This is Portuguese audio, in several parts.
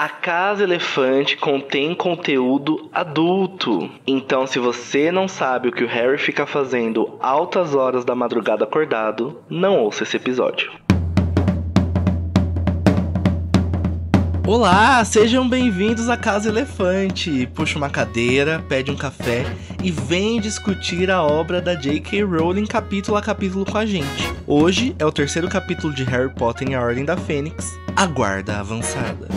A Casa Elefante contém conteúdo adulto. Então, se você não sabe o que o Harry fica fazendo altas horas da madrugada acordado, não ouça esse episódio. Olá, sejam bem-vindos à Casa Elefante. Puxa uma cadeira, pede um café e vem discutir a obra da J.K. Rowling capítulo a capítulo com a gente. Hoje é o terceiro capítulo de Harry Potter e a Ordem da Fênix, a Guarda Avançada.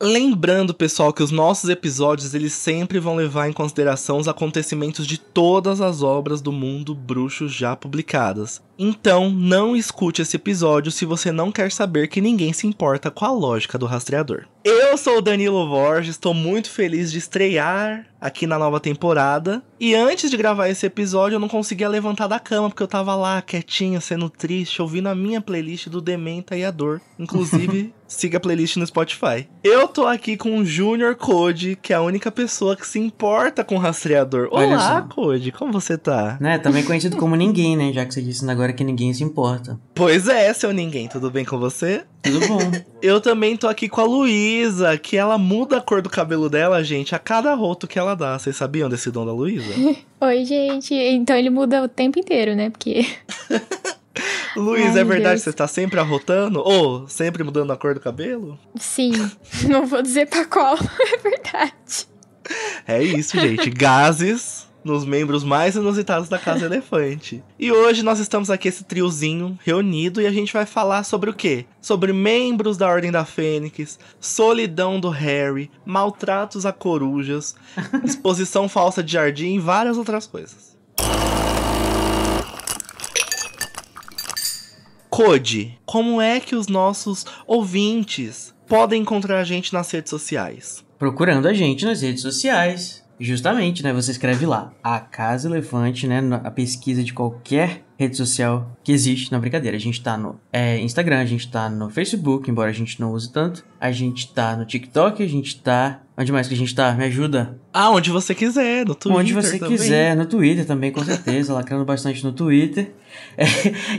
Lembrando, pessoal, que os nossos episódios eles sempre vão levar em consideração os acontecimentos de todas as obras do mundo bruxo já publicadas. Então, não escute esse episódio se você não quer saber que ninguém se importa com a lógica do rastreador. Eu sou o Danilo Borges, estou muito feliz de estrear aqui na nova temporada. E antes de gravar esse episódio, eu não conseguia levantar da cama, porque eu tava lá quietinho, sendo triste, ouvindo a minha playlist do Dementa e a Dor. Inclusive, siga a playlist no Spotify. Eu tô aqui com o Junior Code, que é a única pessoa que se importa com o rastreador. Olá, Code, como você tá? Né, também conhecido como ninguém, né? Já que você disse né, agora agora que ninguém se importa. Pois é, seu ninguém, tudo bem com você? Tudo bom. eu também tô aqui com a Luísa, que ela muda a cor do cabelo dela, gente, a cada roto que ela dá. Vocês sabiam desse dom da Luísa? Oi, gente. Então ele muda o tempo inteiro, né? Porque. Luiz, é Ai, é verdade você tá sempre arrotando? Ou sempre mudando a cor do cabelo? Sim, não vou dizer pra qual, é verdade. É isso, gente. Gases nos membros mais inusitados da Casa Elefante. E hoje nós estamos aqui, esse triozinho reunido, e a gente vai falar sobre o quê? Sobre membros da Ordem da Fênix, solidão do Harry, maltratos a corujas, exposição falsa de jardim e várias outras coisas. Code, como é que os nossos ouvintes podem encontrar a gente nas redes sociais? Procurando a gente nas redes sociais. Justamente, né? Você escreve lá, a Casa Elefante, né? A pesquisa de qualquer rede social que existe. Não, brincadeira. A gente tá no é, Instagram, a gente tá no Facebook, embora a gente não use tanto. A gente tá no TikTok, a gente tá. Onde mais que a gente tá? Me ajuda. Ah, onde você quiser, no Twitter. Onde você também. quiser, no Twitter também, com certeza. lacrando bastante no Twitter. É,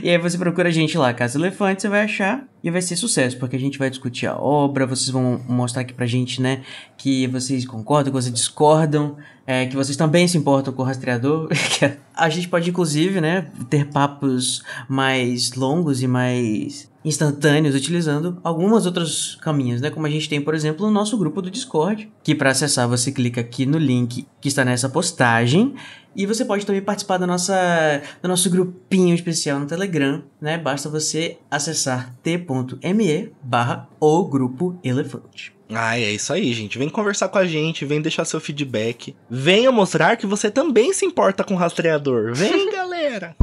e aí você procura a gente lá, Casa Elefante, você vai achar e vai ser sucesso, porque a gente vai discutir a obra, vocês vão mostrar aqui pra gente, né, que vocês concordam, que vocês discordam é, que vocês também se importam com o rastreador. É- a gente pode, inclusive, né, ter papos mais longos e mais instantâneos utilizando algumas outras caminhos, né? Como a gente tem, por exemplo, o nosso grupo do Discord, que para acessar você clica aqui no link que está nessa postagem e você pode também participar da nossa, do nosso grupinho especial no Telegram, né? Basta você acessar t.me barra grupo elefante. Ah, é isso aí, gente. Vem conversar com a gente, vem deixar seu feedback. Venha mostrar que você também se importa com o rastreador. Vem, galera!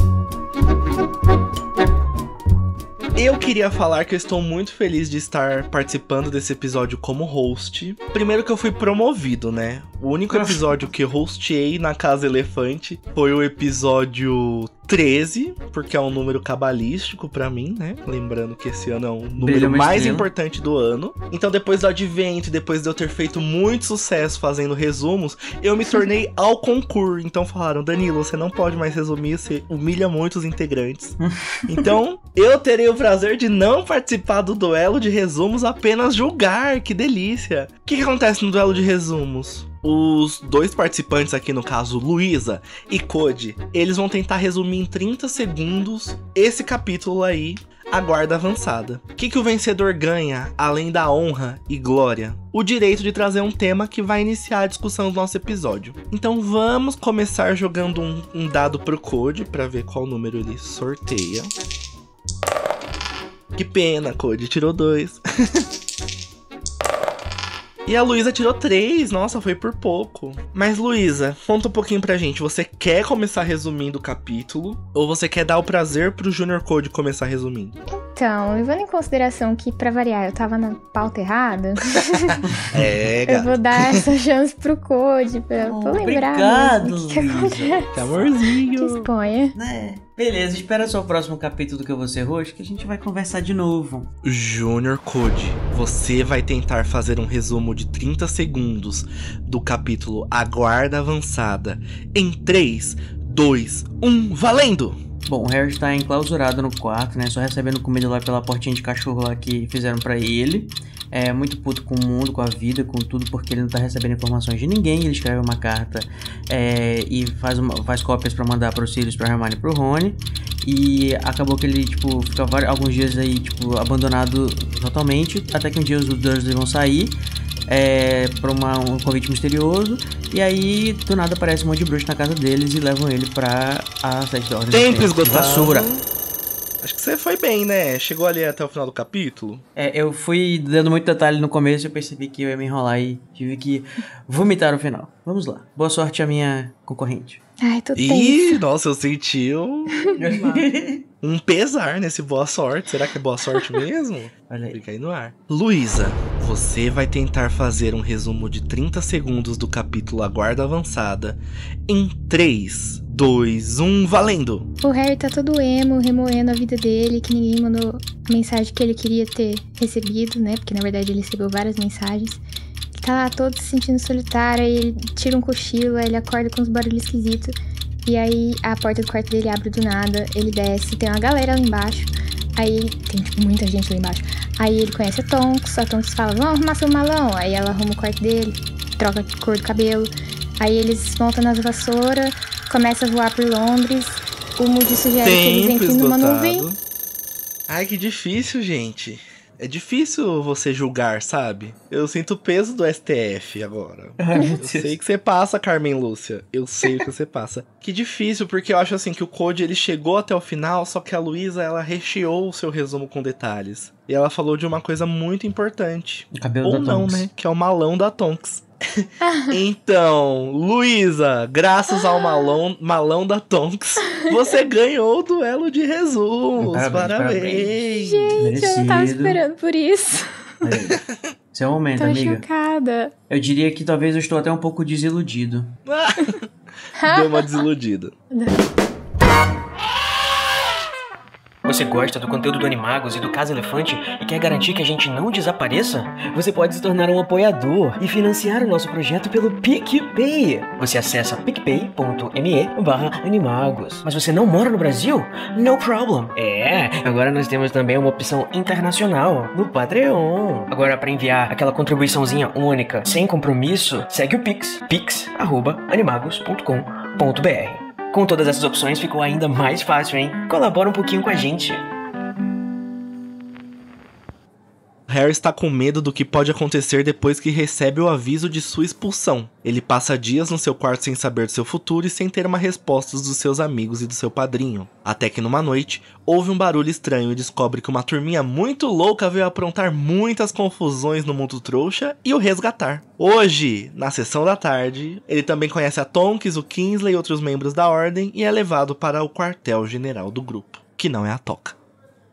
Eu queria falar que eu estou muito feliz de estar participando desse episódio como host. Primeiro que eu fui promovido, né? O único episódio que hosteei na Casa Elefante foi o episódio 13, porque é um número cabalístico para mim, né? Lembrando que esse ano é o número mais estrela. importante do ano. Então, depois do advento, depois de eu ter feito muito sucesso fazendo resumos, eu me tornei ao concurso. Então falaram, Danilo, você não pode mais resumir, você humilha muitos integrantes. então, eu terei o prazer de não participar do duelo de resumos, apenas julgar. Que delícia! O que, que acontece no duelo de resumos? Os dois participantes aqui, no caso, Luísa e Code, eles vão tentar resumir em 30 segundos esse capítulo aí, a guarda avançada. O que, que o vencedor ganha, além da honra e glória? O direito de trazer um tema que vai iniciar a discussão do nosso episódio. Então vamos começar jogando um, um dado pro Code para ver qual número ele sorteia. Que pena, Code tirou dois. E a Luísa tirou três, nossa, foi por pouco. Mas Luísa, conta um pouquinho pra gente, você quer começar resumindo o capítulo ou você quer dar o prazer pro Junior Code começar resumindo? Então, levando em consideração que, para variar, eu tava na pauta errada, é, eu vou dar essa chance pro Code, pra, oh, pra lembrar. Né, obrigado, que acontece. Tá amorzinho. Que exponha. Né? Beleza, espera só o próximo capítulo que eu vou ser roxo que a gente vai conversar de novo. Junior Code, você vai tentar fazer um resumo de 30 segundos do capítulo Aguarda Avançada em 3, 2, 1, valendo! Bom, o Harry está enclausurado no quarto, né? Só recebendo comida lá pela portinha de cachorro lá que fizeram para ele. É muito puto com o mundo, com a vida, com tudo, porque ele não tá recebendo informações de ninguém. Ele escreve uma carta é, e faz, uma, faz cópias para mandar para os Sirius, para Hermione e para o Rony. E acabou que ele, tipo, fica vários, alguns dias aí, tipo, abandonado totalmente. Até que um dia os Dursley vão sair é, para um convite misterioso. E aí, do nada, aparece um monte de bruxo na casa deles e levam ele pra a sete horas. ordem. Tempo esgotado. Acho que você foi bem, né? Chegou ali até o final do capítulo. É, eu fui dando muito detalhe no começo e eu percebi que eu ia me enrolar e tive que vomitar o final. Vamos lá. Boa sorte à minha concorrente. Ai, tô tensa. Ih, nossa, eu senti um, um pesar nesse boa sorte. Será que é boa sorte mesmo? Olha aí. Fica aí no ar. Luísa, você vai tentar fazer um resumo de 30 segundos do capítulo Aguarda Avançada em 3, 2, 1, valendo! O Harry tá todo emo, remoendo a vida dele, que ninguém mandou a mensagem que ele queria ter recebido, né? Porque na verdade ele recebeu várias mensagens tá lá todo se sentindo solitário, aí ele tira um cochilo, aí ele acorda com uns barulhos esquisitos. E aí a porta do quarto dele abre do nada, ele desce, tem uma galera lá embaixo. Aí tem tipo, muita gente lá embaixo. Aí ele conhece a Tonks, a Tonks fala, vamos arrumar seu malão. Aí ela arruma o quarto dele, troca a cor do cabelo. Aí eles montam nas vassoura, começa a voar por Londres. O Moody sugere Tempo que eles entrem numa nuvem. Ai, que difícil, gente é difícil você julgar, sabe? Eu sinto o peso do STF agora. Ai, eu sei que você passa, Carmen Lúcia. Eu sei o que você passa. Que difícil, porque eu acho assim que o Code ele chegou até o final, só que a Luísa ela recheou o seu resumo com detalhes. E ela falou de uma coisa muito importante. O cabelo Ou da não, Tonks. né? Que é o malão da Tonks. então, Luísa, graças ao malão, malão da Tonks, você ganhou o duelo de resumos. Parabéns. parabéns. Gente, Merecido. eu não tava esperando por isso. Esse é o momento, Tô amiga. chocada. Eu diria que talvez eu estou até um pouco desiludido. Deu uma desiludida. Você gosta do conteúdo do Animagos e do Casa Elefante e quer garantir que a gente não desapareça? Você pode se tornar um apoiador e financiar o nosso projeto pelo PicPay. Você acessa picpay.me animagos. Mas você não mora no Brasil? No problem. É, agora nós temos também uma opção internacional no Patreon. Agora, para enviar aquela contribuiçãozinha única, sem compromisso, segue o Pix, pix.animagos.com.br. Com todas essas opções ficou ainda mais fácil, hein? Colabora um pouquinho com a gente. Harry está com medo do que pode acontecer depois que recebe o aviso de sua expulsão. Ele passa dias no seu quarto sem saber do seu futuro e sem ter uma resposta dos seus amigos e do seu padrinho. Até que numa noite, ouve um barulho estranho e descobre que uma turminha muito louca veio aprontar muitas confusões no mundo trouxa e o resgatar. Hoje, na sessão da tarde, ele também conhece a Tonks, o Kingsley e outros membros da Ordem e é levado para o quartel-general do grupo, que não é a Toca.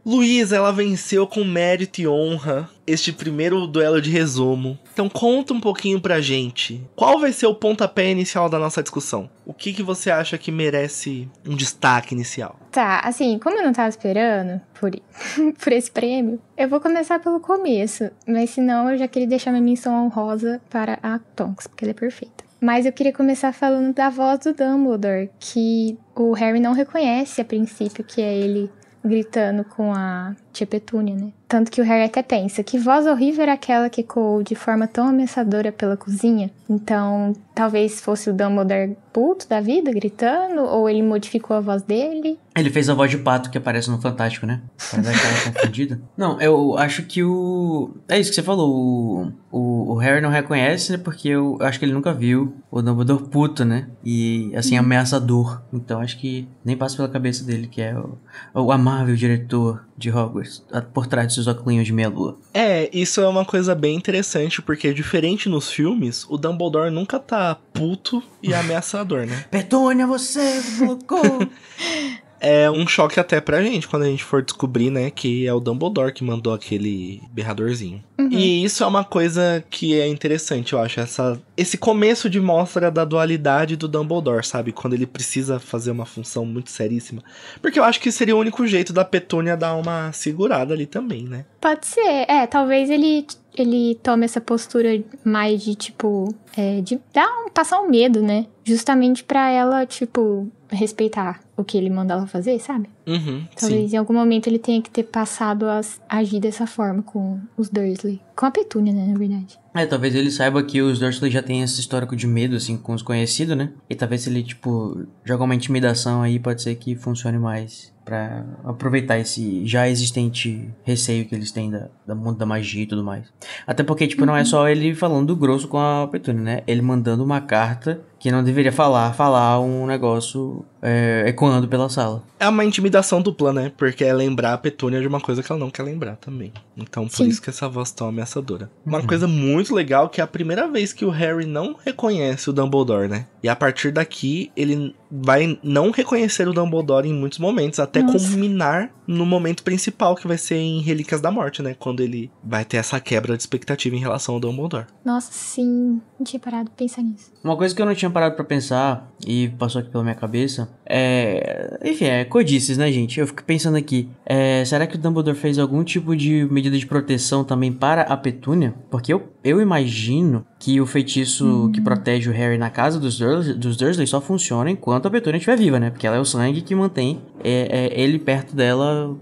Luísa, ela venceu com mérito e honra este primeiro duelo de resumo. Então conta um pouquinho pra gente. Qual vai ser o pontapé inicial da nossa discussão? O que, que você acha que merece um destaque inicial? Tá, assim, como eu não tava esperando por, por esse prêmio, eu vou começar pelo começo. Mas senão eu já queria deixar minha menção honrosa para a Tonks, porque ela é perfeita. Mas eu queria começar falando da voz do Dumbledore, que o Harry não reconhece a princípio que é ele gritando com a Tia Petúnia, né? Tanto que o Harry até pensa que voz horrível era aquela que ecoou de forma tão ameaçadora pela cozinha. Então, talvez fosse o Dumbledore puto da vida, gritando, ou ele modificou a voz dele. Ele fez a voz de pato que aparece no Fantástico, né? Pra dar aquela confundida. Não, eu acho que o... É isso que você falou, o, o, o Harry não reconhece, né? Porque eu, eu acho que ele nunca viu o Dumbledore puto, né? E, assim, uhum. ameaçador. Então, acho que nem passa pela cabeça dele que é o, o amável diretor de Hogwarts por, por trás desses óculos de meia-lua. É, isso é uma coisa bem interessante, porque diferente nos filmes, o Dumbledore nunca tá puto e ameaçador, né? Petônia você blocou! É é um choque até pra gente quando a gente for descobrir, né, que é o Dumbledore que mandou aquele berradorzinho. Uhum. E isso é uma coisa que é interessante, eu acho, essa, esse começo de mostra da dualidade do Dumbledore, sabe? Quando ele precisa fazer uma função muito seríssima. Porque eu acho que seria o único jeito da Petúnia dar uma segurada ali também, né? Pode ser. É, talvez ele ele toma essa postura mais de tipo. É, de dar um, passar um medo, né? Justamente para ela, tipo, respeitar o que ele manda ela fazer, sabe? Uhum, Talvez sim. em algum momento ele tenha que ter passado a agir dessa forma com os Dursley. Com a Petúnia, né, na verdade. É, talvez ele saiba que os Dursley já tem esse histórico de medo, assim, com os conhecidos, né? E talvez ele, tipo, joga uma intimidação aí, pode ser que funcione mais para aproveitar esse já existente receio que eles têm da, da mundo da magia e tudo mais. Até porque, tipo, não é só ele falando grosso com a Petunia, né? Ele mandando uma carta que não deveria falar, falar um negócio é, ecoando pela sala. É uma intimidação dupla, né? Porque é lembrar a Petunia de uma coisa que ela não quer lembrar também. Então, por Sim. isso que essa voz tão ameaçadora. Uma uhum. coisa muito legal que é a primeira vez que o Harry não reconhece o Dumbledore, né? E a partir daqui, ele vai não reconhecer o Dumbledore em muitos momentos, até Nossa. culminar no momento principal, que vai ser em Relíquias da Morte, né? Quando ele vai ter essa quebra de expectativa em relação ao Dumbledore. Nossa, sim. Não tinha parado pra pensar nisso. Uma coisa que eu não tinha parado para pensar e passou aqui pela minha cabeça é. Enfim, é codices, né, gente? Eu fico pensando aqui. É... Será que o Dumbledore fez algum tipo de medida de proteção também para a Petúnia? Porque eu, eu imagino que o feitiço que hum. protege o Harry na casa dos Dursley, dos Dursley só funciona enquanto a Petúnia estiver viva, né? Porque ela é o sangue que mantém é, é, ele perto dela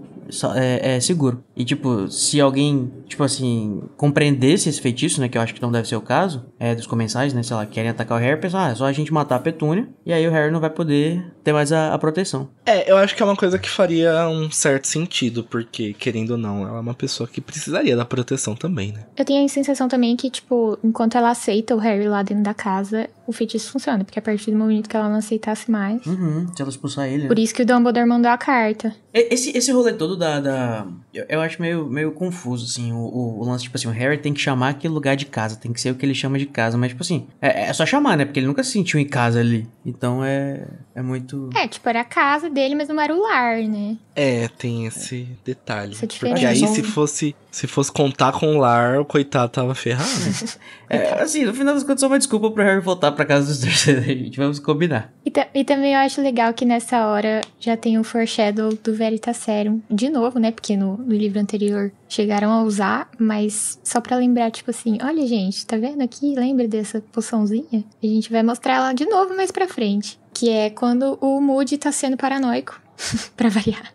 é, é, seguro. E, tipo, se alguém, tipo assim, compreendesse esse feitiço, né? Que eu acho que não deve ser o caso, é, dos comensais, né? Sei lá, querem atacar o Harry, pensar, ah, é só a gente matar a Petúnia, e aí o Harry não vai poder ter mais a, a, proteção. É, eu acho que é uma coisa que faria um certo sentido, porque, querendo ou não, ela é uma pessoa que precisaria da proteção também, né? Eu tenho a sensação também que, tipo, enquanto ela aceita o Harry lá dentro da casa, o feitiço funciona, porque a partir do momento que ela não aceitasse mais. Uhum, se ela expulsar ele. Né? Por isso que o Dumbledore mandou a carta. Esse, esse rolê todo da. da eu, eu, acho meio, meio confuso, assim. O, o, o, lance, tipo assim, o Harry tem que chamar aquele lugar de casa, tem que ser o que ele chama de casa. Mas, tipo assim, é, é só chamar, né? Porque ele nunca se sentiu em casa ali. Então é, é muito. É, tipo, era a casa dele, mas não era o lar, né? É, tem esse é. detalhe. Essa Porque aí, se fosse, se fosse contar com o lar, o coitado tava ferrado. é, assim, no final das contas, só é uma desculpa pro Harry voltar pra casa dos terceiros. A gente vamos combinar. E, ta e, também eu acho legal que nessa hora já tem o foreshadow do Veritaserum. De novo, né? Porque no, no livro anterior chegaram a usar, mas só para lembrar, tipo assim, olha gente, tá vendo aqui? Lembra dessa poçãozinha? A gente vai mostrar ela de novo mais pra frente. Que é quando o Moody tá sendo paranoico, pra variar.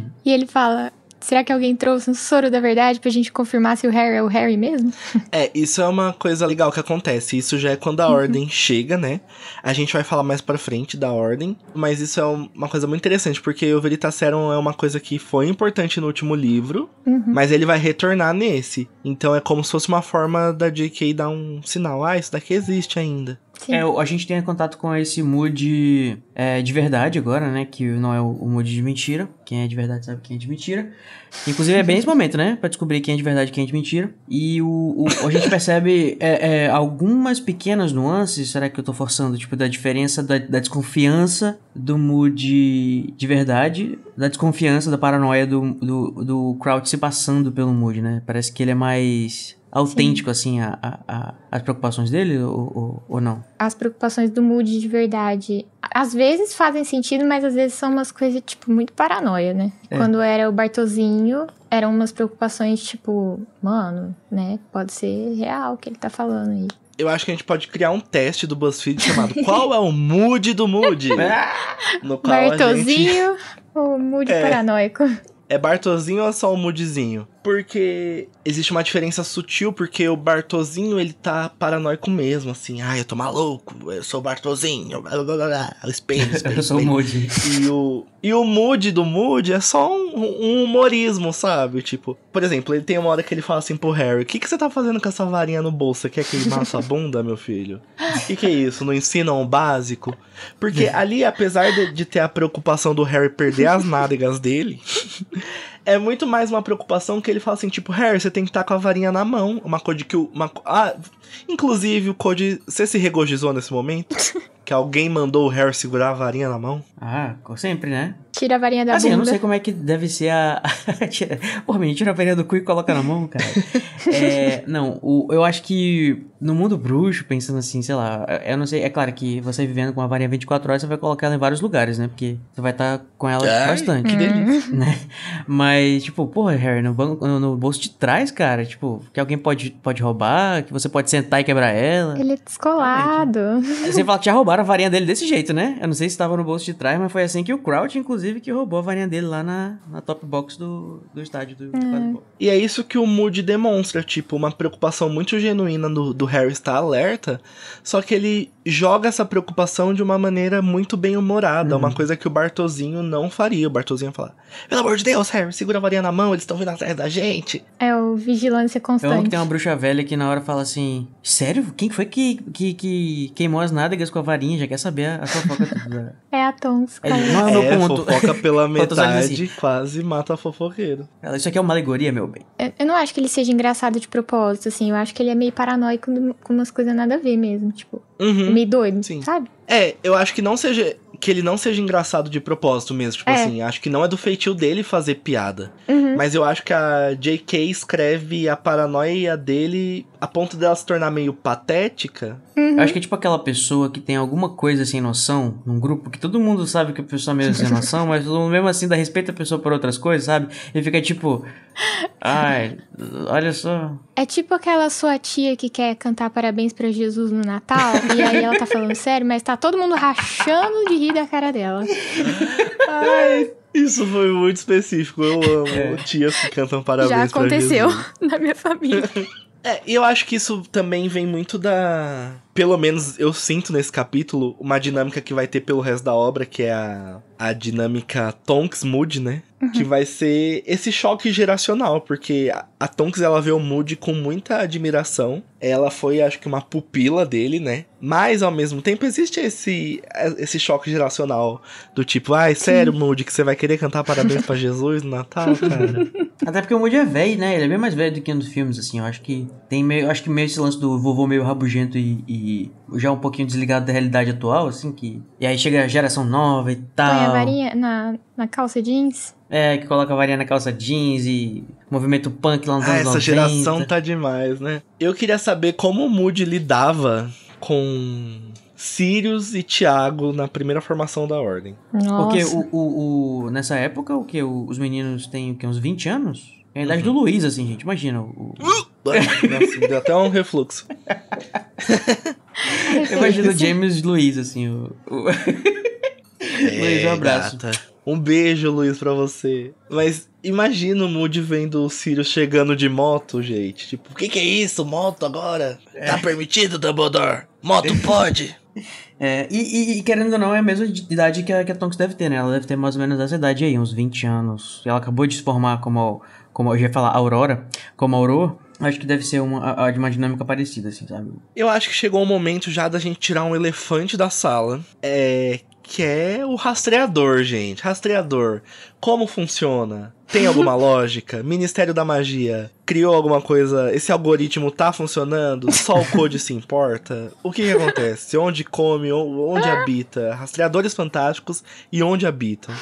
Uhum. E ele fala: Será que alguém trouxe um soro da verdade pra gente confirmar se o Harry é o Harry mesmo? É, isso é uma coisa legal que acontece. Isso já é quando a uhum. ordem chega, né? A gente vai falar mais pra frente da ordem, mas isso é uma coisa muito interessante, porque o Veritaserum é uma coisa que foi importante no último livro, uhum. mas ele vai retornar nesse. Então é como se fosse uma forma da JK dar um sinal, ah, isso daqui existe ainda. É, a gente tem contato com esse mood é, de verdade agora, né? Que não é o, o mood de mentira. Quem é de verdade sabe quem é de mentira. Inclusive é bem esse momento, né? Pra descobrir quem é de verdade e quem é de mentira. E o, o a gente percebe é, é, algumas pequenas nuances, será que eu tô forçando? Tipo, da diferença da, da desconfiança do mood de, de verdade, da desconfiança, da paranoia do, do, do crowd se passando pelo mood, né? Parece que ele é mais autêntico, Sim. assim, a, a, a, as preocupações dele ou, ou, ou, não? As preocupações do Moody de verdade. Às vezes fazem sentido, mas às vezes são umas coisas, tipo, muito paranoia, né? É. Quando era o Bartozinho, eram umas preocupações, tipo, mano, né? Pode ser real o que ele tá falando aí. Eu acho que a gente pode criar um teste do BuzzFeed chamado Qual é o mood do mood é. no qual Bartozinho gente... ou Mood é. paranoico? É Bartozinho ou só o moodzinho porque existe uma diferença sutil, porque o Bartozinho, ele tá paranoico mesmo, assim. Ah, eu tô maluco, eu sou o Bartozinho, blá, blá, blá, espelho, espelho, Eu sou o Moody. E o, e o Moody do Moody é só um, um, humorismo, sabe? Tipo, por exemplo, ele tem uma hora que ele fala assim pro Harry, o que, que você tá fazendo com essa varinha no bolso? Você quer que ele mata a bunda, meu filho? O que, que é isso? Não ensinam o básico? Porque é. ali, apesar de, de ter a preocupação do Harry perder as nádegas dele... é muito mais uma preocupação que ele fala assim, tipo, Harry, você tem que estar tá com a varinha na mão. Uma coisa que o. Uma, ah, inclusive, o Cody. Você se regozijou nesse momento? que alguém mandou o Harry segurar a varinha na mão? Ah, sempre, né? Tira a varinha da assim, bunda. Assim, eu não sei como é que deve ser a... tira... Pô, menino, tira a varinha do cu e coloca na mão, cara. é, não, o, eu acho que no mundo bruxo, pensando assim, sei lá, eu não sei, é claro que você vivendo com uma varinha 24 horas, você vai colocar ela em vários lugares, né? Porque você vai estar tá com ela Ai, bastante. Que né? delícia. Né? Mas, tipo, porra, Harry, no, banco, no bolso de trás, cara, tipo, que alguém pode, pode roubar, que você pode sentar e quebrar ela. Ele é descolado. Você fala, que tinha roubaram roubaram a varinha dele desse jeito, né? Eu não sei se estava no bolso de trás, mas foi assim que o Crouch, inclusive, que roubou a varinha dele lá na, na top box do, do estádio do é. E é isso que o Moody demonstra, tipo, uma preocupação muito genuína do, do Harry estar alerta, só que ele joga essa preocupação de uma maneira muito bem humorada, uhum. uma coisa que o Bartozinho não faria. O Bartozinho ia falar: pelo amor de Deus, Harry, segura a varinha na mão, eles estão vindo atrás da gente. É o vigilância é constante. Eu que tem uma bruxa velha que na hora fala assim: sério? Quem foi que, que, que queimou as nádegas com a varinha? Já quer saber a, a fofoca. Né? é a Tons. É, não, é, é ponto. fofoca pela metade assim. quase mata a fofoqueiro. Isso aqui é uma alegoria, meu bem. Eu, eu, não acho que ele seja engraçado de propósito, assim. Eu acho que ele é meio paranoico com umas coisas nada a ver mesmo, tipo uhum. meio doido, Sim. sabe? É, eu acho que não seja. Que ele não seja engraçado de propósito mesmo. Tipo é. assim, acho que não é do feitio dele fazer piada. Uhum. Mas eu acho que a J.K. escreve a paranoia dele a ponto dela se tornar meio patética. Uhum. acho que é tipo aquela pessoa que tem alguma coisa sem noção num grupo, que todo mundo sabe que a pessoa meio é sem noção, mas todo mundo mesmo assim dá respeito à pessoa por outras coisas, sabe? E fica tipo. Ai, olha só. É tipo aquela sua tia que quer cantar parabéns para Jesus no Natal, e aí ela tá falando sério, mas tá todo mundo rachando de rir da cara dela. Ai, isso foi muito específico. Eu amo é. tias que cantam parabéns Já aconteceu pra Jesus. na minha família. É, eu acho que isso também vem muito da. Pelo menos eu sinto nesse capítulo uma dinâmica que vai ter pelo resto da obra, que é a, a dinâmica Tonks Mood, né? Uhum. Que vai ser esse choque geracional, porque a Tonks ela vê o Moody com muita admiração. Ela foi, acho que, uma pupila dele, né? Mas ao mesmo tempo existe esse esse choque geracional do tipo, ai, sério, Moody, que você vai querer cantar parabéns para Jesus no Natal, cara? Até porque o Moody é velho, né? Ele é bem mais velho do que nos filmes, assim. Eu acho que tem meio, acho que meio esse lance do vovô meio rabugento e, e já um pouquinho desligado da realidade atual, assim. Que e aí chega a geração nova e tal. Põe a varinha na, na calça jeans. É, que coloca a varinha na calça jeans e movimento punk lá nos ah, anos essa 90. geração tá demais, né? Eu queria saber como o Moody lidava com Sirius e Tiago na primeira formação da ordem. Nossa. Porque o, o, o nessa época, o que os meninos têm o uns 20 anos? É a idade uhum. do Luiz assim, gente, imagina o... Nossa, deu até um refluxo. Eu imagino o James Luiz assim, o... Luiz, um abraço. Gata. Um beijo, Luiz, pra você. Mas imagina o Moody vendo o Sirius chegando de moto, gente. Tipo, o que, que é isso? Moto agora? É. Tá permitido, Dumbledore? Moto pode! É, e, e, e, querendo ou não, é a mesma idade que a, que a Tonks deve ter, né? Ela deve ter mais ou menos essa idade aí, uns 20 anos. Ela acabou de se formar como, como eu já ia falar, Aurora, como Aurora. Acho que deve ser uma, uma dinâmica parecida, assim, sabe? Eu acho que chegou o momento já da gente tirar um elefante da sala. É que é o rastreador, gente. Rastreador. Como funciona? Tem alguma lógica? Ministério da Magia criou alguma coisa? Esse algoritmo tá funcionando? Só o Code se importa? O que, que acontece? Onde come, onde habita? Rastreadores fantásticos e onde habitam?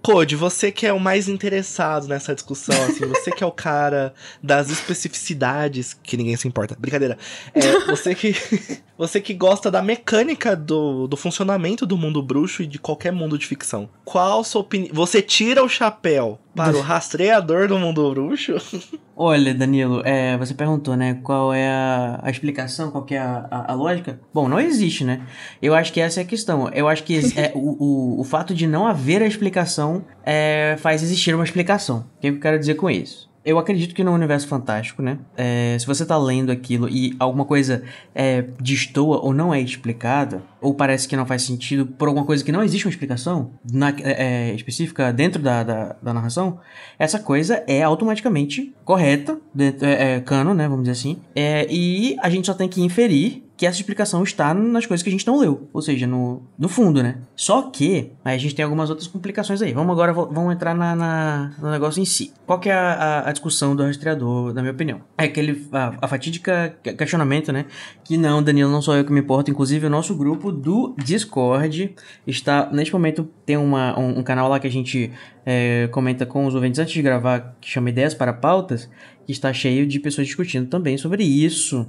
Code, você que é o mais interessado nessa discussão, assim, você que é o cara das especificidades, que ninguém se importa. Brincadeira. É, você que. Você que gosta da mecânica do, do funcionamento do mundo bruxo e de qualquer mundo de ficção. Qual sua opinião? Você tira o chapéu para o rastreador do mundo bruxo? Ó, Olha, Danilo, é, você perguntou, né, qual é a, a explicação, qual é a, a, a, lógica? Bom, não existe, né? Eu acho que essa é a questão. Eu acho que é, o, o, o, fato de não haver a explicação é, faz existir uma explicação. O que eu quero dizer com isso? eu acredito que no universo fantástico, né? É, se você tá lendo aquilo e alguma coisa é, destoa ou não é explicada, ou parece que não faz sentido por alguma coisa que não existe uma explicação na, é, é específica dentro da, da, da, narração, essa coisa é automaticamente correta, dentro, é, é, cano, né? Vamos dizer assim. É, e a gente só tem que inferir que essa explicação está nas coisas que a gente não leu, ou seja, no, no fundo, né? Só que a gente tem algumas outras complicações aí. Vamos agora vamos entrar na, na no negócio em si. Qual que é a, a, a, discussão do rastreador, na minha opinião? É aquele a, a fatídica questionamento, né? Que não, Danilo, não sou eu que me importo. Inclusive, o nosso grupo do Discord está neste momento tem uma, um, um canal lá que a gente é, comenta com os ouvintes antes de gravar que chama ideias para pautas que está cheio de pessoas discutindo também sobre isso.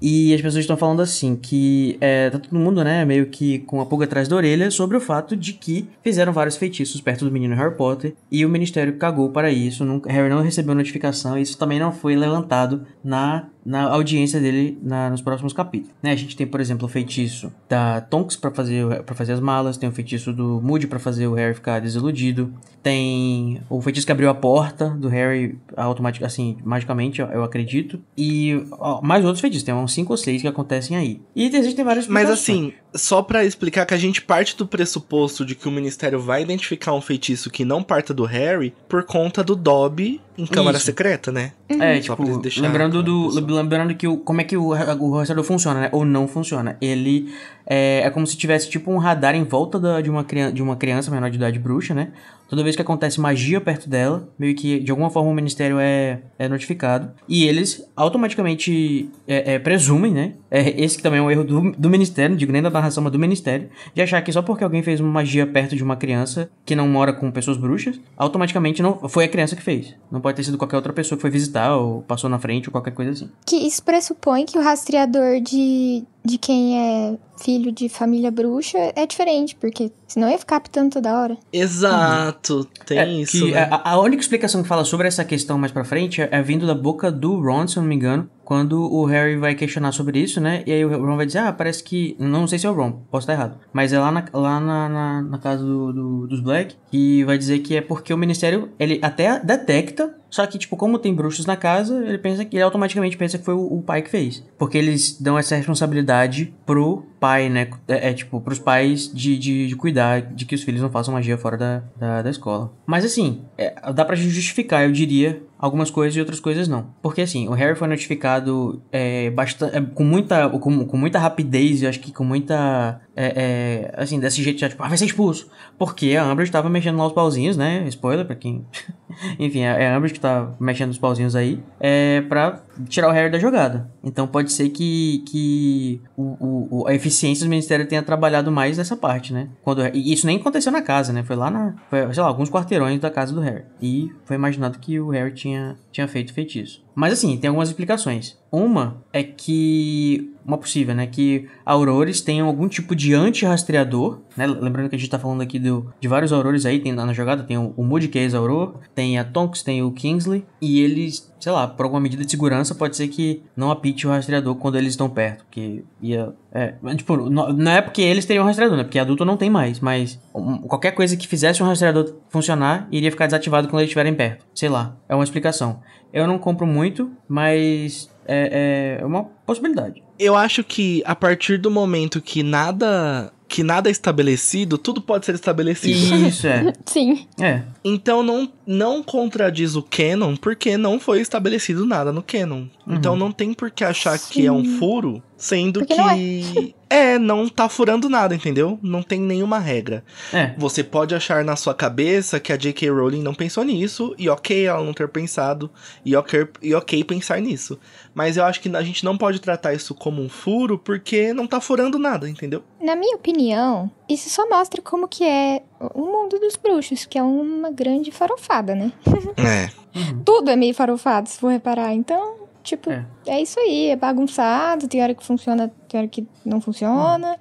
E as pessoas estão falando assim, que é, tá todo mundo, né, meio que com a pulga atrás da orelha sobre o fato de que fizeram vários feitiços perto do menino Harry Potter e o ministério cagou para isso, Harry não recebeu notificação e isso também não foi levantado na na audiência dele na, nos próximos capítulos. Né? A gente tem, por exemplo, o feitiço da Tonks para fazer, pra fazer as malas, tem o feitiço do Moody para fazer o Harry ficar desiludido, tem o feitiço que abriu a porta do Harry automaticamente, assim, magicamente, eu, eu acredito, e ó, mais outros feitiços, tem uns 5 ou 6 que acontecem aí. E existem vários Mas assim, só para explicar que a gente parte do pressuposto de que o Ministério vai identificar um feitiço que não parta do Harry por conta do Dobby em Câmara Isso. Secreta, né? Uhum. É, Só tipo, deixar lembrando, do, lembrando que o, como é que o, o rastreador funciona, né? Ou não funciona. Ele é, é como se tivesse tipo um radar em volta da, de, uma criança, de uma criança menor de idade bruxa, né? Toda vez que acontece magia perto dela, meio que de alguma forma o ministério é, é notificado. E eles automaticamente é, é, presumem, né? É, esse que também é um erro do, do ministério, digo nem da narração, mas do ministério, de achar que só porque alguém fez uma magia perto de uma criança que não mora com pessoas bruxas, automaticamente não foi a criança que fez. Não pode ter sido qualquer outra pessoa que foi visitar ou passou na frente ou qualquer coisa assim. Que isso pressupõe que o rastreador de, de quem é filho de família bruxa é diferente, porque senão ia ficar apitando toda hora. Exato, uhum. tem é, isso. Né? A, a, única explicação que fala sobre essa questão mais pra frente é, é vindo da boca do Ron, se eu não me engano, quando o Harry vai questionar sobre isso, né? E aí o Ron vai dizer, ah, parece que. Não sei se é o Ron, posso estar errado. Mas é lá na, lá na, na, na casa do, do, dos Black que vai dizer que é porque o Ministério, ele até detecta, só que, tipo, como tem bruxos na casa, ele pensa que ele automaticamente pensa que foi o, o pai que fez. Porque eles dão essa responsabilidade pro pai, né? É, é tipo, pros pais de, de, de, cuidar de que os filhos não façam magia fora da, da, da escola. Mas assim, é, dá pra justificar, eu diria, algumas coisas e outras coisas não. Porque assim, o Harry foi notificado é, bastante, é, com, muita, com, com muita rapidez e acho que com muita é, é, assim, desse jeito, já, tipo, ah, vai ser expulso. Porque a Umbridge tava mexendo lá os pauzinhos, né? Spoiler pra quem. Enfim, é, é a Umbridge que tá mexendo os pauzinhos aí. É pra tirar o Harry da jogada. Então pode ser que, que o, o a eficiência do Ministério tenha trabalhado mais nessa parte, né? Quando, e isso nem aconteceu na casa, né? Foi lá na. Foi, sei lá, alguns quarteirões da casa do Harry. E foi imaginado que o Harry tinha, tinha feito feitiço. Mas assim, tem algumas explicações. Uma é que. Uma possível, né? Que aurores tenham algum tipo de anti-rastreador, né? Lembrando que a gente tá falando aqui do, de vários aurores aí, tem na, na jogada, tem o, o Moody, que é ex-auror, tem a Tonks, tem o Kingsley, e eles, sei lá, por alguma medida de segurança, pode ser que não apite o rastreador quando eles estão perto, porque ia. É, tipo, não, não é porque eles teriam um rastreador, né? Porque adulto não tem mais, mas um, qualquer coisa que fizesse um rastreador funcionar iria ficar desativado quando eles estiverem perto. Sei lá, é uma explicação. Eu não compro muito, mas é, é uma possibilidade. Eu acho que a partir do momento que nada que nada é estabelecido, tudo pode ser estabelecido. Isso, é. Sim. É. Então não, não contradiz o canon, porque não foi estabelecido nada no canon. Então, uhum. Então não tem por que achar Sim. que é um furo, sendo porque que é. É, não tá furando nada, entendeu? Não tem nenhuma regra. É. Você pode achar na sua cabeça que a J.K. Rowling não pensou nisso, e ok ela não ter pensado, e ok, e ok pensar nisso. Mas eu acho que a gente não pode tratar isso como um furo, porque não tá furando nada, entendeu? Na minha opinião, isso só mostra como que é o mundo dos bruxos, que é uma grande farofada, né? É. Uhum. Tudo é meio farofado, se for reparar, então Tipo, é. é. isso aí, é bagunçado, tem hora que funciona, tem hora que não funciona.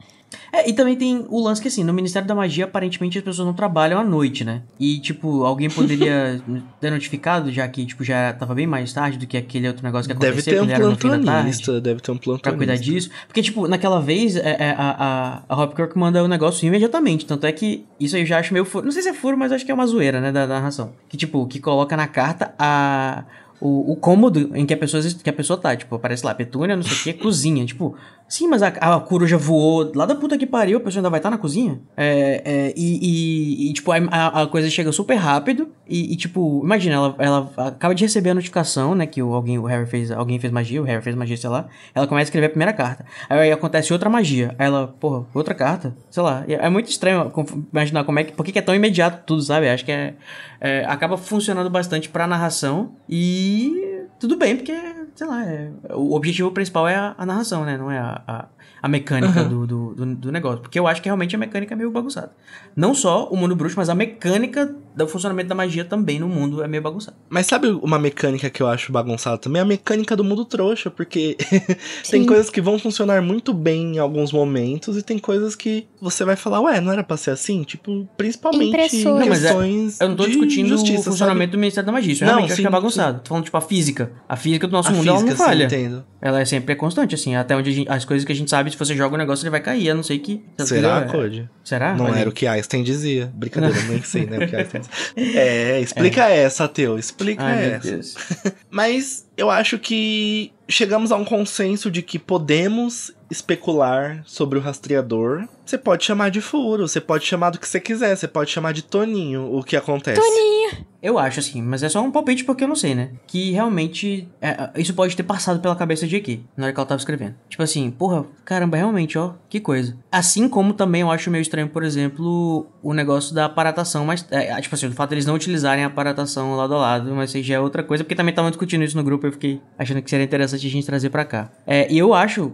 É, e também tem o lance que, assim, no Ministério da Magia, aparentemente as pessoas não trabalham à noite, né? E, tipo, alguém poderia ter notificado, já que, tipo, já tava bem mais tarde do que aquele outro negócio que deve aconteceu. Deve ter um plantonista, deve ter um plantonista. Pra cuidar disso. Porque, tipo, naquela vez, é, é a, a, a Rob Kirk manda o negócio imediatamente. Tanto é que isso aí eu já acho meio furo. Não sei se é furo, mas acho que é uma zoeira, né, da narração. Que, tipo, que coloca na carta a o, o cômodo em que a pessoa, que a pessoa tá. Tipo, aparece lá, Petúnia, não sei o que, cozinha. Tipo, Sim, mas a, a, coruja voou lá da puta que pariu, a pessoa ainda vai estar tá na cozinha. É, é e, e, e, tipo, a, a, coisa chega super rápido. E, e, tipo, imagina, ela, ela acaba de receber a notificação, né? Que o, alguém, o Harry fez, alguém fez magia, o Harry fez magia, sei lá. Ela começa a escrever a primeira carta. Aí, aí acontece outra magia. Aí ela, porra, outra carta? Sei lá. É, é muito estranho imaginar como é que. Por que é tão imediato tudo, sabe? Acho que é, é acaba funcionando bastante pra narração. E tudo bem, porque sei lá, é, o objetivo principal é a, a, narração, né? Não é a, a, a mecânica uhum. do, do, do, do, negócio. Porque eu acho que realmente a mecânica é meio bagunçada. Não só o mundo bruxo, mas a mecânica do funcionamento da magia também no mundo é meio bagunçado. Mas sabe uma mecânica que eu acho bagunçada também? A mecânica do mundo trouxa, porque tem coisas que vão funcionar muito bem em alguns momentos e tem coisas que você vai falar, ué, não era pra ser assim? Tipo, principalmente em é, questões. Não, é, eu não tô discutindo justiça, o funcionamento sabe? do Ministério da Magia, isso não, realmente sim, acho que é bagunçado. Tô falando, tipo, a física. A física do nosso a mundo física, ela não falha. Sim, entendo. Ela é sempre constante, assim, até onde gente, as coisas que a gente sabe, se você joga o um negócio, ele vai cair, a não ser que. Será, quiser, Code? Será? Não era o que Einstein dizia. Brincadeira, nem sei, né? O que Einstein É, explica é. essa, Teu. Explica Ai, essa. Mas eu acho que chegamos a um consenso de que podemos especular sobre o rastreador. Você pode chamar de furo, você pode chamar do que você quiser, você pode chamar de Toninho o que acontece. Toninho! Eu acho assim, mas é só um palpite porque eu não sei, né? Que realmente é, é isso pode ter passado pela cabeça de aqui, na hora que ela tava escrevendo. Tipo assim, porra, caramba, realmente, ó, que coisa. Assim como também eu acho meio estranho, por exemplo, o negócio da aparatação, mas é, é tipo assim, o fato deles não utilizarem a aparatação lado a lado, mas isso já é outra coisa, porque também estavam discutindo isso no grupo, eu fiquei achando que seria interessante interessante a gente trazer para cá. É, e eu acho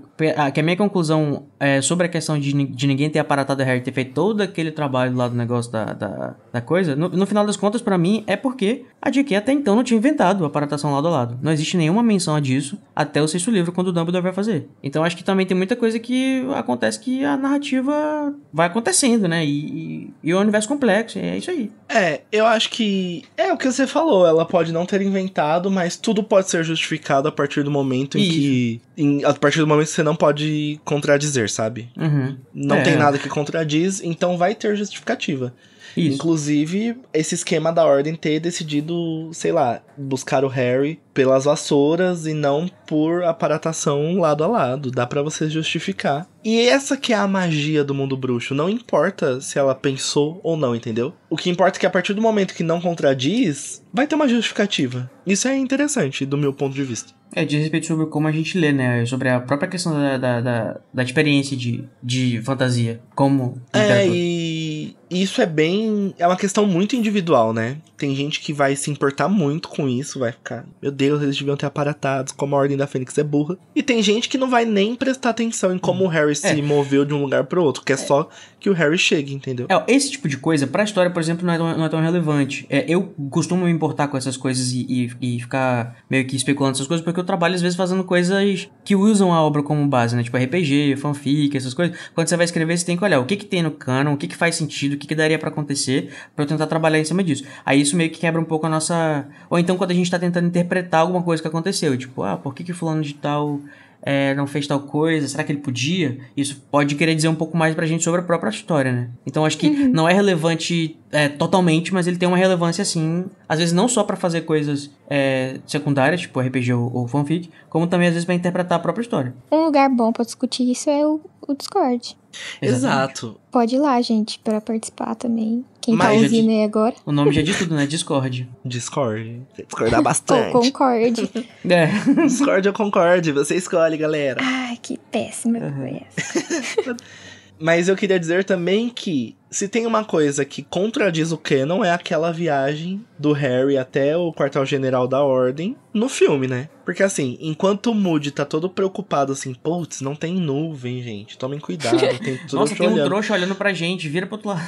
que a minha conclusão é, sobre a questão de, de ninguém ter aparatado a Harry, ter feito todo aquele trabalho lá do negócio da, da, da coisa, no, no, final das contas, para mim, é porque a JK até então não tinha inventado a aparatação lado a lado. Não existe nenhuma menção disso até o sexto livro, quando o Dumbledore vai fazer. Então acho que também tem muita coisa que acontece que a narrativa vai acontecendo, né? E, e, e o universo complexo, é isso aí. É, eu acho que é o que você falou, ela pode não ter inventado, mas tudo pode ser justificado a partir do momento momento em que. Em, a partir do momento que você não pode contradizer, sabe? Uhum. Não é. tem nada que contradiz, então vai ter justificativa. Isso. Inclusive, esse esquema da ordem ter decidido, sei lá, buscar o Harry pelas vassouras e não por aparatação lado a lado. Dá para você justificar. E essa que é a magia do mundo bruxo. Não importa se ela pensou ou não, entendeu? O que importa é que a partir do momento que não contradiz, vai ter uma justificativa. Isso é interessante do meu ponto de vista. É, de respeito sobre como a gente lê, né? Sobre a própria questão da, da, da, da experiência de, de fantasia. Como. É, e isso é bem. É uma questão muito individual, né? Tem gente que vai se importar muito com isso, vai ficar. Meu Deus, eles deviam ter aparatados, como a Ordem da Fênix é burra. E tem gente que não vai nem prestar atenção em como hum. o Harry se é. moveu de um lugar pro outro, que é, é. só que o Harry chegue, entendeu? É, esse tipo de coisa, pra história, por exemplo, não é tão, não é tão relevante. É, eu costumo me importar com essas coisas e, e, e, ficar meio que especulando essas coisas, porque eu trabalho às vezes fazendo coisas que usam a obra como base, né? Tipo RPG, fanfic, essas coisas. Quando você vai escrever, você tem que olhar o que que tem no canon, o que que faz sentido, o que que daria para acontecer, para eu tentar trabalhar em cima disso. Aí isso meio que quebra um pouco a nossa... Ou então quando a gente tá tentando interpretar alguma coisa que aconteceu, tipo, ah, por que que fulano de tal é, não fez tal coisa, será que ele podia? Isso pode querer dizer um pouco mais pra gente sobre a própria história, né? Então acho que uhum. não é relevante é, totalmente, mas ele tem uma relevância assim, às vezes não só para fazer coisas é, secundárias, tipo RPG ou, ou, fanfic, como também às vezes para interpretar a própria história. Um lugar bom para discutir isso é o, o Discord. Exato. Exato. Pode ir lá, gente, para participar também quem Mas tá ouvindo aí agora. O nome já diz tudo, né? Discord. Discord. discordar bastante. Ou concorde. É. Discord ou concorde, você escolhe, galera. Ai, que péssima uhum. conversa. Mas eu queria dizer também que se tem uma coisa que contradiz o canon é aquela viagem do Harry até o quartel-general da Ordem no filme, né? Porque assim, enquanto o Moody tá todo preocupado assim, putz, não tem nuvem, gente, tomem cuidado, tem Nossa, tem olhando. um trouxa olhando pra gente, vira pro outro lado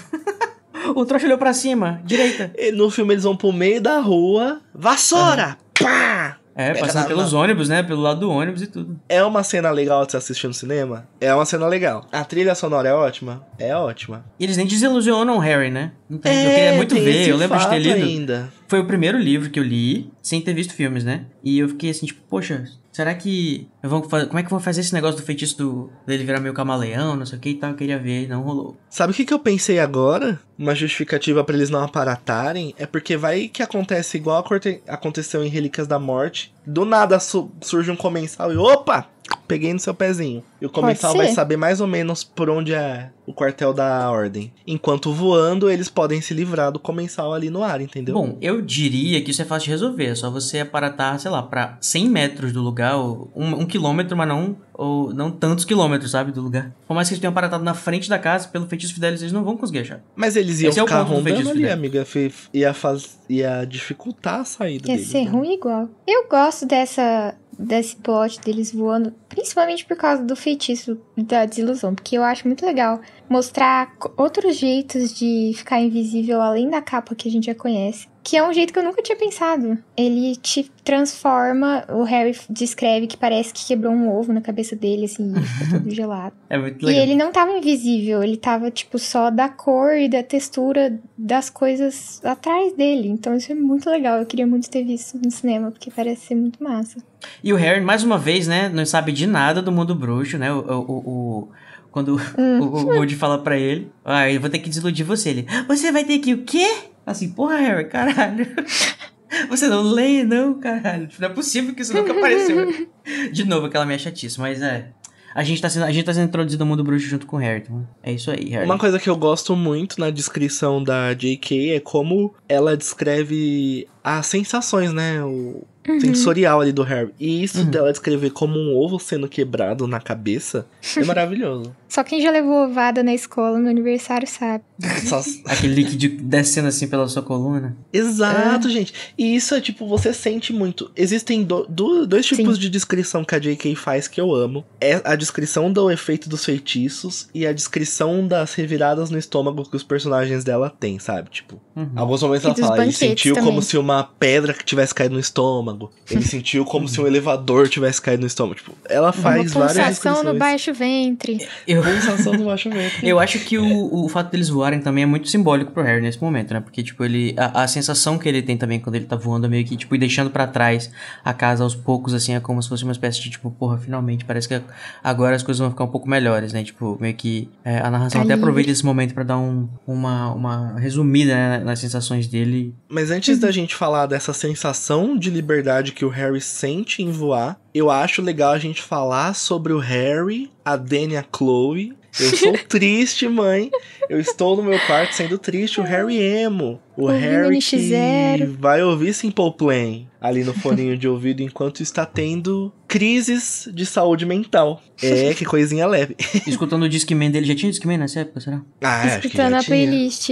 o trouxa olhou pra cima, direita. E no filme eles vão pro meio da rua, vassoura! Uhum. Pá! É, é passando tá pelos ônibus, né? Pelo lado do ônibus e tudo. É uma cena legal de se assistir no cinema? É uma cena legal. A trilha sonora é ótima? É ótima. E eles nem desilusionam o Harry, né? Entendi. É, eu queria muito ver, eu lembro de ter lido. Ainda. Foi o primeiro livro que eu li sem ter visto filmes, né? E eu fiquei assim, tipo, poxa, será que. Eu vou fazer, como é que eu vou fazer esse negócio do feitiço do, dele virar meio camaleão, não sei o que e tal? Eu queria ver, não rolou. Sabe o que, que eu pensei agora? Uma justificativa para eles não aparatarem é porque vai que acontece igual aconteceu em Relíquias da Morte. Do nada su, surge um comensal e opa! peguei no seu pezinho. E o comensal vai saber mais ou menos por onde é o quartel da ordem. Enquanto voando, eles podem se livrar do comensal ali no ar, entendeu? Bom, eu diria que isso é fácil de resolver. É só você aparatar, sei lá, pra 100 metros do lugar, ou um, um, quilômetro, mas não, ou, não tantos quilômetros, sabe, do lugar. Por mais que eles tenham aparatado na frente da casa, pelo feitiço fidelis, eles não vão conseguir achar. Mas eles iam Esse é ficar é rondando ali, amiga. Ia, faz... ia dificultar a saída Ia deles, ser né? ruim igual. Eu gosto dessa desse plot deles voando, principalmente por causa do feitiço da desilusão, porque eu acho muito legal mostrar outros jeitos de ficar invisível além da capa que a gente já conhece que é um jeito que eu nunca tinha pensado. Ele te transforma, o Harry descreve que parece que quebrou um ovo na cabeça dele, assim, e ficou todo gelado. É muito legal. E ele não tava invisível, ele tava, tipo, só da cor e da textura das coisas atrás dele. Então isso é muito legal, eu queria muito ter visto no cinema, porque parece ser muito massa. E o Harry, mais uma vez, né, não sabe de nada do mundo bruxo, né, o... o, o quando hum. o Woody fala para ele, ah, eu vou ter que desiludir você. Ele, você vai ter que o quê? Assim, porra, Harry, caralho. Você não lê, não, caralho. Tipo, não é possível que isso nunca apareceu. De novo, aquela minha chatice, mas é. A gente, tá sendo, a gente tá sendo introduzido ao mundo bruxo junto com o Harry. Então é isso aí, Harry. Uma coisa que eu gosto muito na descrição da J.K. é como ela descreve as sensações, né? O uhum. sensorial ali do Harry. E isso uhum. dela descrever como um ovo sendo quebrado na cabeça é maravilhoso. Só quem já levou ovada na escola, no aniversário, sabe. Só aquele líquido descendo assim pela sua coluna. Exato, é. gente. E isso é tipo, você sente muito. Existem do, do, dois tipos Sim. de descrição que a JK faz que eu amo: é a descrição do efeito dos feitiços e a descrição das reviradas no estômago que os personagens dela têm, sabe? Tipo, uhum. alguns momentos e ela fala, ele sentiu também. como se uma pedra que tivesse caído no estômago. Ele sentiu como se um elevador tivesse caído no estômago. Tipo, ela faz uma várias. Pulsação no baixo ventre. Eu eu... Sensação do baixo ventre. eu acho que o, o fato deles voarem também é muito simbólico pro Harry nesse momento, né? Porque, tipo, ele. A, a sensação que ele tem também quando ele tá voando é meio que, tipo, e deixando para trás a casa aos poucos, assim, é como se fosse uma espécie de, tipo, porra, finalmente, parece que agora as coisas vão ficar um pouco melhores, né? Tipo, meio que é, a narração até aproveita esse momento para dar um, uma, uma resumida né, nas sensações dele. Mas antes da gente falar dessa sensação de liberdade que o Harry sente em voar, eu acho legal a gente falar sobre o Harry, a Dani e a Chloe. Eu sou triste, mãe. Eu estou no meu quarto sendo triste. O Harry emo. O Harry que vai ouvir Simple Plan ali no foninho de ouvido enquanto está tendo crises de saúde mental. É, que coisinha leve. Escutando o Discman dele, já tinha Discman nessa época, será? Ah, Escutando acho que já a tinha. playlist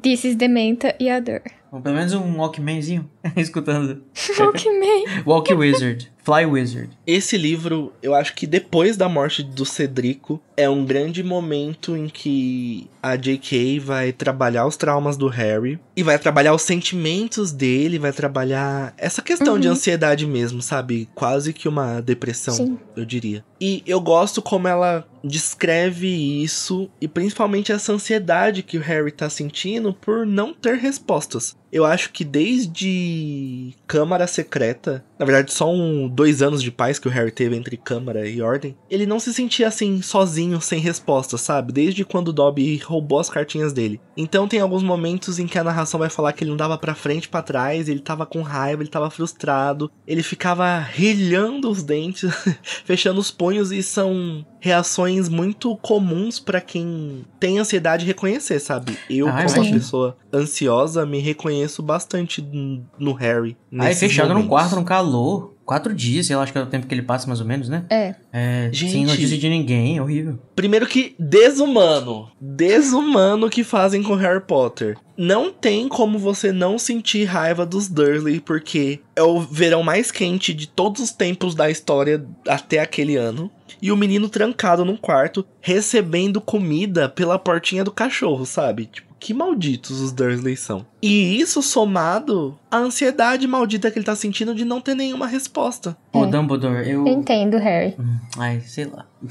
This is Dementa e a Dor. Pelo menos um Walkmanzinho escutando. Walkman. Walk Wizard. Fly Wizard. Esse livro, eu acho que depois da morte do Cedrico, é um grande momento em que a J.K. vai trabalhar os traumas do Harry e vai trabalhar os sentimentos dele, vai trabalhar essa questão uhum. de ansiedade mesmo, sabe? Quase que uma depressão, Sim. eu diria. E eu gosto como ela descreve isso e principalmente essa ansiedade que o Harry tá sentindo por não ter respostas eu acho que desde Câmara Secreta, na verdade só um dois anos de paz que o Harry teve entre Câmara e Ordem, ele não se sentia assim sozinho, sem resposta, sabe? Desde quando o Dobby roubou as cartinhas dele. Então tem alguns momentos em que a narração vai falar que ele não dava para frente, para trás, ele tava com raiva, ele tava frustrado, ele ficava rilhando os dentes, fechando os punhos e são reações muito comuns para quem tem ansiedade reconhecer, sabe? Eu, ah, como uma pessoa ansiosa, me reconheço bastante no Harry. Aí, fechado momentos. num quarto, num calor quatro dias, sei lá, acho que é o tempo que ele passa mais ou menos, né? É. é Gente, sem notícia de ninguém, é horrível. Primeiro que desumano. Desumano que fazem com Harry Potter. Não tem como você não sentir raiva dos Dursley, porque é o verão mais quente de todos os tempos da história até aquele ano. E o menino trancado num quarto, recebendo comida pela portinha do cachorro, sabe? Tipo, que malditos os Dursley são. E isso somado à ansiedade maldita que ele tá sentindo de não ter nenhuma resposta. Ô, é. Dumbledore, eu. Entendo, Harry. Hum, ai, sei lá.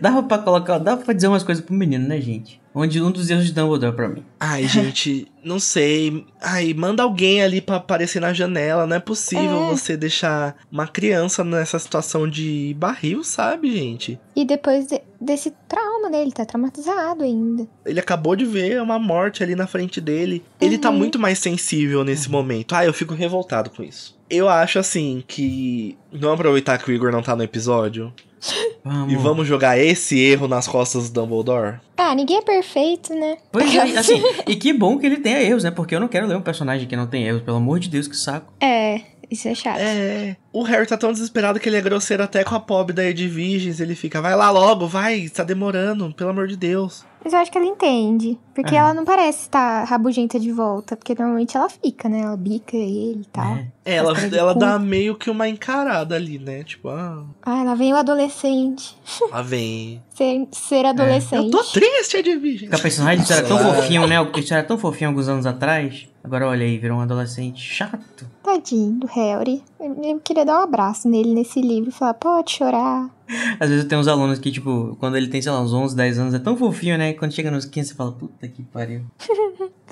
dava pra colocar, dava pra dizer umas coisas pro menino, né, gente? Onde um dos erros de Dumbledore pra mim. Ai, gente, não sei. Ai, manda alguém ali pra aparecer na janela. Não é possível é. você deixar uma criança nessa situação de barril, sabe, gente? E depois de desse trauma dele, tá traumatizado ainda. Ele acabou de ver uma morte ali na frente dele. Uhum. Ele tá uhum. muito mais sensível nesse uhum. momento. Ah, eu fico revoltado com isso. Eu acho assim que. Não aproveitar que o Igor não tá no episódio. Vamos. E vamos jogar esse erro nas costas do Dumbledore? Ah, ninguém é perfeito, né? Pois é, assim, assim, e que bom que ele tenha erros, né? Porque eu não quero ler um personagem que não tem erros, pelo amor de Deus, que saco. É. Isso é chato. É. O Harry tá tão desesperado que ele é grosseiro até com a pobre da Edviges. Ele fica, vai lá logo, vai, tá demorando, pelo amor de Deus. Mas eu acho que ela entende. Porque é. ela não parece estar tá rabugenta de volta. Porque normalmente ela fica, né? Ela bica ele e tal. É. Ela, ela dá meio que uma encarada ali, né? Tipo, ah. Ah, lá vem o adolescente. Lá vem. ser, ser adolescente. É. Eu tô triste, Edviges. Fica pensando, ah, era tão fofinho, né? Isso era tão fofinho alguns anos atrás. Agora olha aí, virou um adolescente chato. Tadinho do Harry. Eu queria dar um abraço nele nesse livro e falar, pode chorar. Às vezes eu tenho uns alunos que, tipo, quando ele tem, sei lá, uns 11, 10 anos, é tão fofinho, né? Quando chega nos 15, você fala, puta que pariu.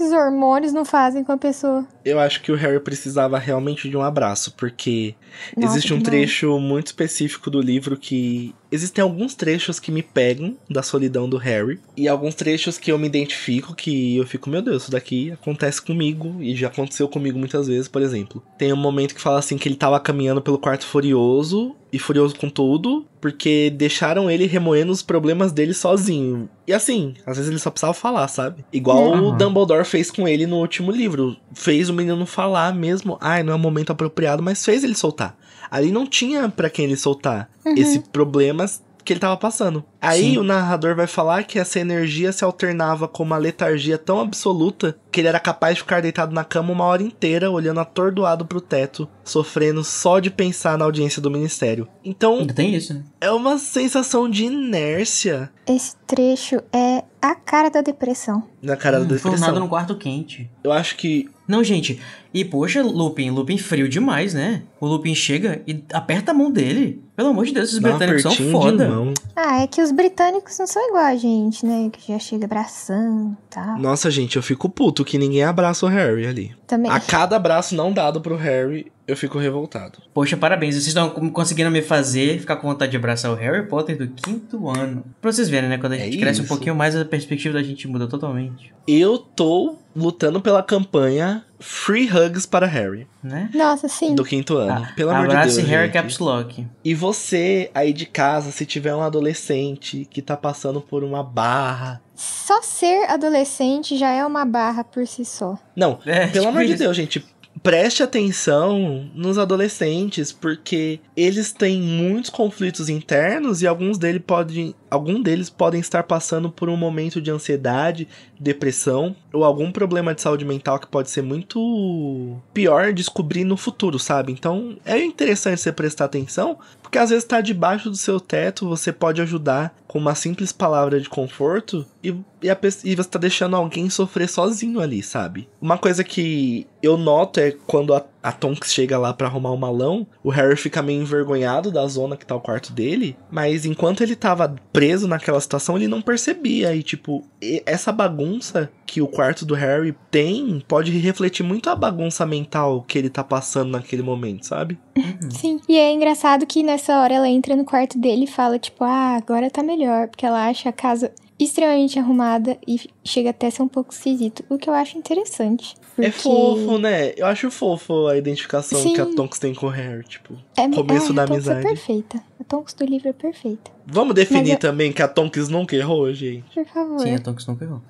Os hormônios não fazem com a pessoa. Eu acho que o Harry precisava realmente de um abraço, porque Nossa, existe um trecho muito específico do livro que existem alguns trechos que me pegam da solidão do Harry e alguns trechos que eu me identifico que eu fico, meu Deus, isso daqui acontece comigo e já aconteceu comigo muitas vezes, por exemplo. Tem um momento que fala assim que ele tava caminhando pelo quarto furioso e furioso com tudo, porque deixaram ele remoendo os problemas dele sozinho. E assim, às vezes ele só precisava falar, sabe? Igual uhum. o Dumbledore fez com ele no último livro. Fez o menino falar mesmo. Ai, não é o momento apropriado, mas fez ele soltar. Ali não tinha para quem ele soltar uhum. esse problema que ele tava passando. Aí Sim. o narrador vai falar que essa energia se alternava com uma letargia tão absoluta que ele era capaz de ficar deitado na cama uma hora inteira, olhando atordoado pro teto, sofrendo só de pensar na audiência do ministério. Então. Ainda tem isso, né? É uma sensação de inércia. Esse trecho é a cara da depressão. Na cara hum, da depressão. Formado num quarto quente. Eu acho que. Não, gente. E poxa, Lupin, Lupin frio demais, né? O Lupin chega e aperta a mão dele. Pelo amor de Deus, esses britânicos são foda. Ah, é que os os britânicos não são igual a gente, né? Que já chega abraçando e tá? tal. Nossa, gente, eu fico puto que ninguém abraça o Harry ali. Também. A cada abraço não dado pro Harry, eu fico revoltado. Poxa, parabéns. Vocês estão conseguindo me fazer ficar com vontade de abraçar o Harry Potter do quinto ano. Pra vocês verem, né? Quando a é gente é cresce isso. um pouquinho mais, a perspectiva da gente muda totalmente. Eu tô lutando pela campanha Free Hugs para Harry. Né? Nossa, sim. Do quinto ano. Ah, Pelo amor de Deus. Abrace Harry Caps Lock. E você aí de casa, se tiver um adolescente que tá passando por uma barra. Só ser adolescente já é uma barra por si só. Não, é, pelo tipo amor de Deus, gente preste atenção nos adolescentes, porque eles têm muitos conflitos internos e alguns deles podem, algum deles podem estar passando por um momento de ansiedade, depressão ou algum problema de saúde mental que pode ser muito pior descobrir no futuro, sabe? Então é interessante você prestar atenção, porque às vezes está debaixo do seu teto, você pode ajudar com uma simples palavra de conforto e, e, a, e você tá deixando alguém sofrer sozinho ali, sabe? Uma coisa que eu noto é quando a a Tonks chega lá para arrumar o um malão, o Harry fica meio envergonhado da zona que tá o quarto dele, mas enquanto ele tava preso naquela situação, ele não percebia. E, tipo, essa bagunça que o quarto do Harry tem pode refletir muito a bagunça mental que ele tá passando naquele momento, sabe? Uhum. Sim. E é engraçado que nessa hora ela entra no quarto dele e fala, tipo, ah, agora tá melhor, porque ela acha a casa extremamente arrumada e chega até a ser um pouco esquisito, o que eu acho interessante. É porque... É fofo, né? Eu acho fofo a identificação Sim. que a Tonks tem com o Harry, tipo, é, é começo é, da a Tonks amizade. É perfeita. A Tonks do livro é perfeita. Vamos definir eu... É- também que a Tonks nunca errou, gente. Por favor. Sim, a Tonks nunca errou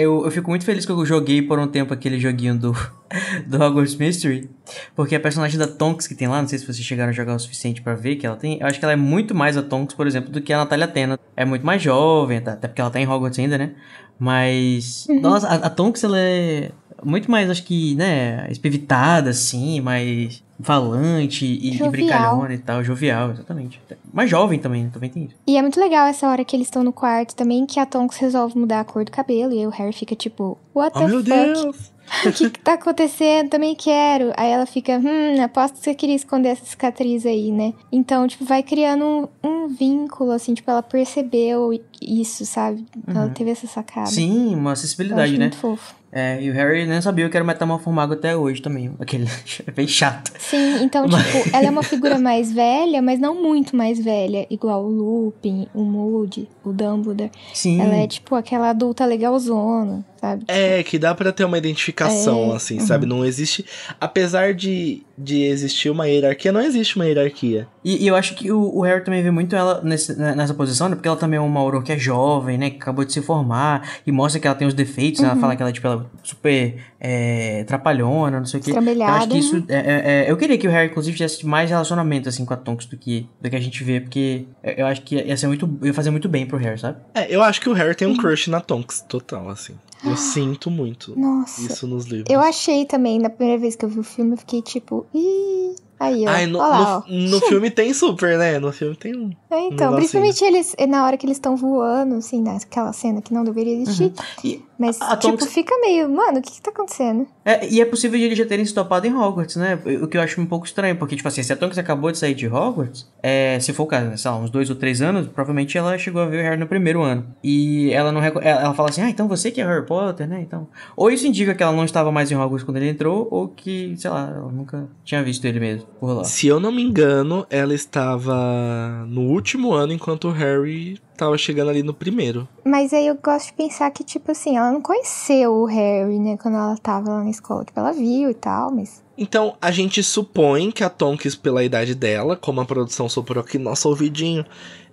eu, eu fico muito feliz que eu joguei por um tempo aquele joguinho do, do Hogwarts Mystery, porque a personagem da Tonks que tem lá, não sei se vocês chegaram a jogar o suficiente para ver que ela tem, eu acho que ela é muito mais a Tonks, por exemplo, do que a Natália Tena. É muito mais jovem, tá? até porque ela tá em Hogwarts ainda, né? Mas, uhum. nossa, a, a Tonks ela é muito mais, acho que, né, espivitada, assim, mas falante e, e brincalhona e tal, jovial, exatamente. Mais jovem também, também tem isso. E é muito legal essa hora que eles estão no quarto também, que a Tonks resolve mudar a cor do cabelo e aí o Harry fica tipo, what oh, meu fuck? Deus! o que, que tá acontecendo? Também quero. Aí ela fica, hum, aposto que você queria esconder essa cicatriz aí, né? Então, tipo, vai criando um, um vínculo, assim, tipo, ela percebeu isso, sabe? Ela uhum. teve essa sacada. Sim, uma acessibilidade, né? Muito fofo. É, e o Harry nem sabia que era metamorformago até hoje também. Aquele é bem chato. Sim, então, mas... tipo, ela é uma figura mais velha, mas não muito mais velha, igual o Lupin, o Moody, o Dumbledore. Sim. Ela é, tipo, aquela adulta legalzona, sabe? É, que dá para ter uma identificação, é... assim, uhum. sabe? Não existe. Apesar de, de existir uma hierarquia, não existe uma hierarquia. E, e eu acho que o, o, Harry também vê muito ela nesse, né, nessa posição, né? Porque ela também é uma Aurora que é jovem, né? Que acabou de se formar e mostra que ela tem os defeitos. Uhum. Ela fala que ela, é, tipo, ela é super é, trapalhona, não sei o quê. É eu acho que isso. É, é, é, eu queria que o Harry, inclusive, tivesse mais relacionamento, assim, com a Tonks do que, do que a gente vê, porque eu acho que ia, ser muito, ia fazer muito bem pro Harry, sabe? É, eu acho que o Harry tem um crush na Tonks, total, assim. Eu sinto muito Nossa, isso nos livros. Eu achei também, na primeira vez que eu vi o filme, eu fiquei tipo, ih Aí, ó. Ai, no, no, no, filme tem super, né? No filme tem um. É, então, um principalmente eles, é, na hora que eles estão voando, assim, naquela cena que não deveria existir. Uhum. mas, a, a tipo, fica meio, mano, o que que tá acontecendo? É, e é possível de eles já terem se topado em Hogwarts, né? O que eu acho um pouco estranho, porque, tipo assim, se a Tonks acabou de sair de Hogwarts, é, se for o caso, né, sei lá, uns dois ou três anos, provavelmente ela chegou a ver o Harry no primeiro ano. E ela não ela, ela fala assim, ah, então você que é Harry Potter, né? Então. Ou isso indica que ela não estava mais em Hogwarts quando ele entrou, ou que, sei lá, ela nunca tinha visto ele mesmo por lá. Se eu não me engano, ela estava no último ano enquanto o Harry estava chegando ali no primeiro. Mas aí eu gosto de pensar que, tipo assim, ela não conheceu o Harry, né, quando ela estava lá na escola. que ela viu e tal, mas. Então, a gente supõe que a Tonks, pela idade dela, como a produção soprou aqui, nosso ouvidinho,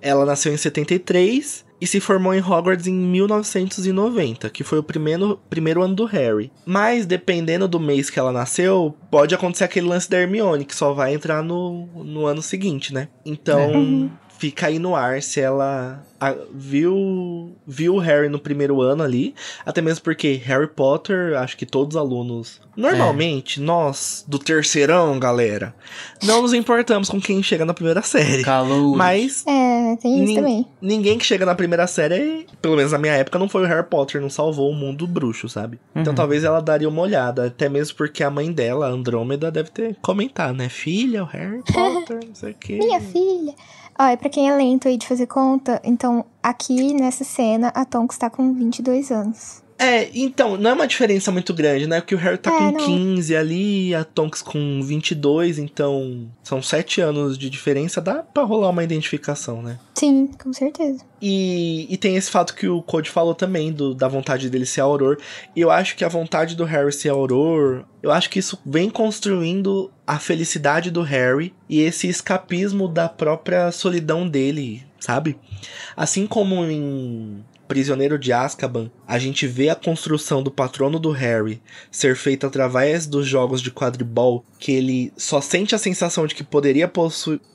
ela nasceu em 73 e se formou em Hogwarts em 1990, que foi o primeiro, primeiro ano do Harry. Mas, dependendo do mês que ela nasceu, pode acontecer aquele lance da Hermione, que só vai entrar no, no ano seguinte, né? Então, é. uhum. fica aí no ar se ela a, viu, viu o Harry no primeiro ano ali. Até mesmo porque Harry Potter, acho que todos os alunos. Normalmente, é. nós, do terceirão, galera, não nos importamos com quem chega na primeira série. Calou. Mas. É né? Tem isso Nin também. Ninguém que chega na primeira série, pelo menos na minha época, não foi o Harry Potter, não salvou o mundo bruxo, sabe? Então, uhum. Então talvez ela daria uma olhada, até mesmo porque a mãe dela, Andrômeda, deve ter comentado, né? Filha, o Harry Potter, não sei o quê. Minha filha. Olha, pra quem é lento aí de fazer conta, então aqui nessa cena a Tonks tá com 22 anos. É, então, não é uma diferença muito grande, né? Porque o Harry tá é, com não. 15 ali, a Tonks com 22, então são 7 anos de diferença, dá pra rolar uma identificação, né? Sim, com certeza. E, e tem esse fato que o Code falou também, do, da vontade dele ser Auror. Eu acho que a vontade do Harry ser Auror, eu acho que isso vem construindo a felicidade do Harry e esse escapismo da própria solidão dele, sabe? Assim como em Prisioneiro de Azkaban, a gente vê a construção do patrono do Harry ser feita através dos jogos de quadribol, que ele só sente a sensação de que poderia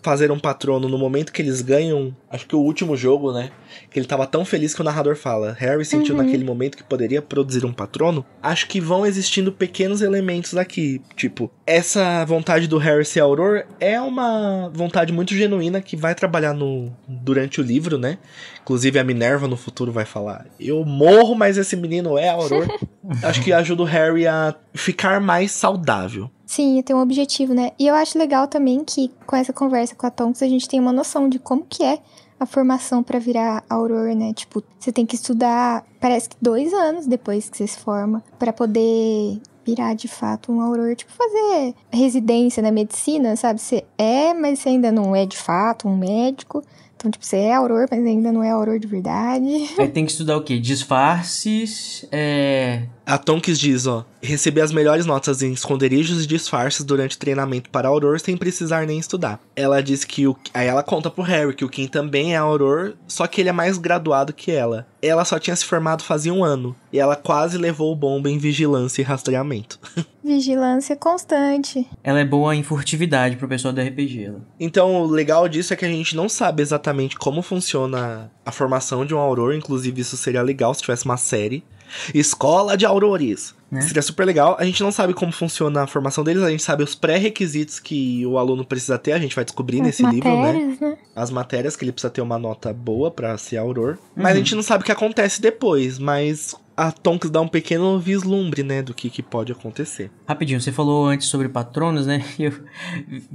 fazer um patrono no momento que eles ganham, acho que o último jogo, né? que ele estava tão feliz que o narrador fala: Harry sentiu uhum. naquele momento que poderia produzir um patrono. Acho que vão existindo pequenos elementos aqui, tipo, essa vontade do Harry ser Auror é uma vontade muito genuína que vai trabalhar no durante o livro, né? Inclusive a Minerva no futuro vai falar: "Eu morro, mas esse menino é Auror". Acho que ajuda o Harry a ficar mais saudável. Sim, tem um objetivo, né? E eu acho legal também que com essa conversa com a Tonks a gente tem uma noção de como que é a formação para virar auror, né? Tipo, você tem que estudar, parece que dois anos depois que você se forma, para poder virar de fato um auror, tipo fazer residência na medicina, sabe? Você é, mas você ainda não é de fato um médico. Então, tipo, você é auror, mas ainda não é auror de verdade. Aí tem que estudar o quê? Disfarces, é, a Tonks diz, ó, recebi as melhores notas em esconderijos e disfarces durante treinamento para Auror sem precisar nem estudar. Ela diz que o... Aí ela conta pro Harry que o Kim também é Auror, só que ele é mais graduado que ela. Ela só tinha se formado fazia um ano, e ela quase levou o bomba em vigilância e rastreamento. Vigilância constante. Ela é boa em furtividade pro pessoal do RPG. Então, o legal disso é que a gente não sabe exatamente como funciona a formação de um Auror, inclusive isso seria legal se tivesse uma série Escola de Aurores. Né? Seria super legal. A gente não sabe como funciona a formação deles, a gente sabe os pré-requisitos que o aluno precisa ter, a gente vai descobrir As nesse né? matérias, livro, né? né? As matérias que ele precisa ter uma nota boa para ser auror. Uhum. Mas a gente não sabe o que acontece depois, mas a Tonks dá um pequeno vislumbre, né, do que, que pode acontecer. Rapidinho, você falou antes sobre patronos, né? Eu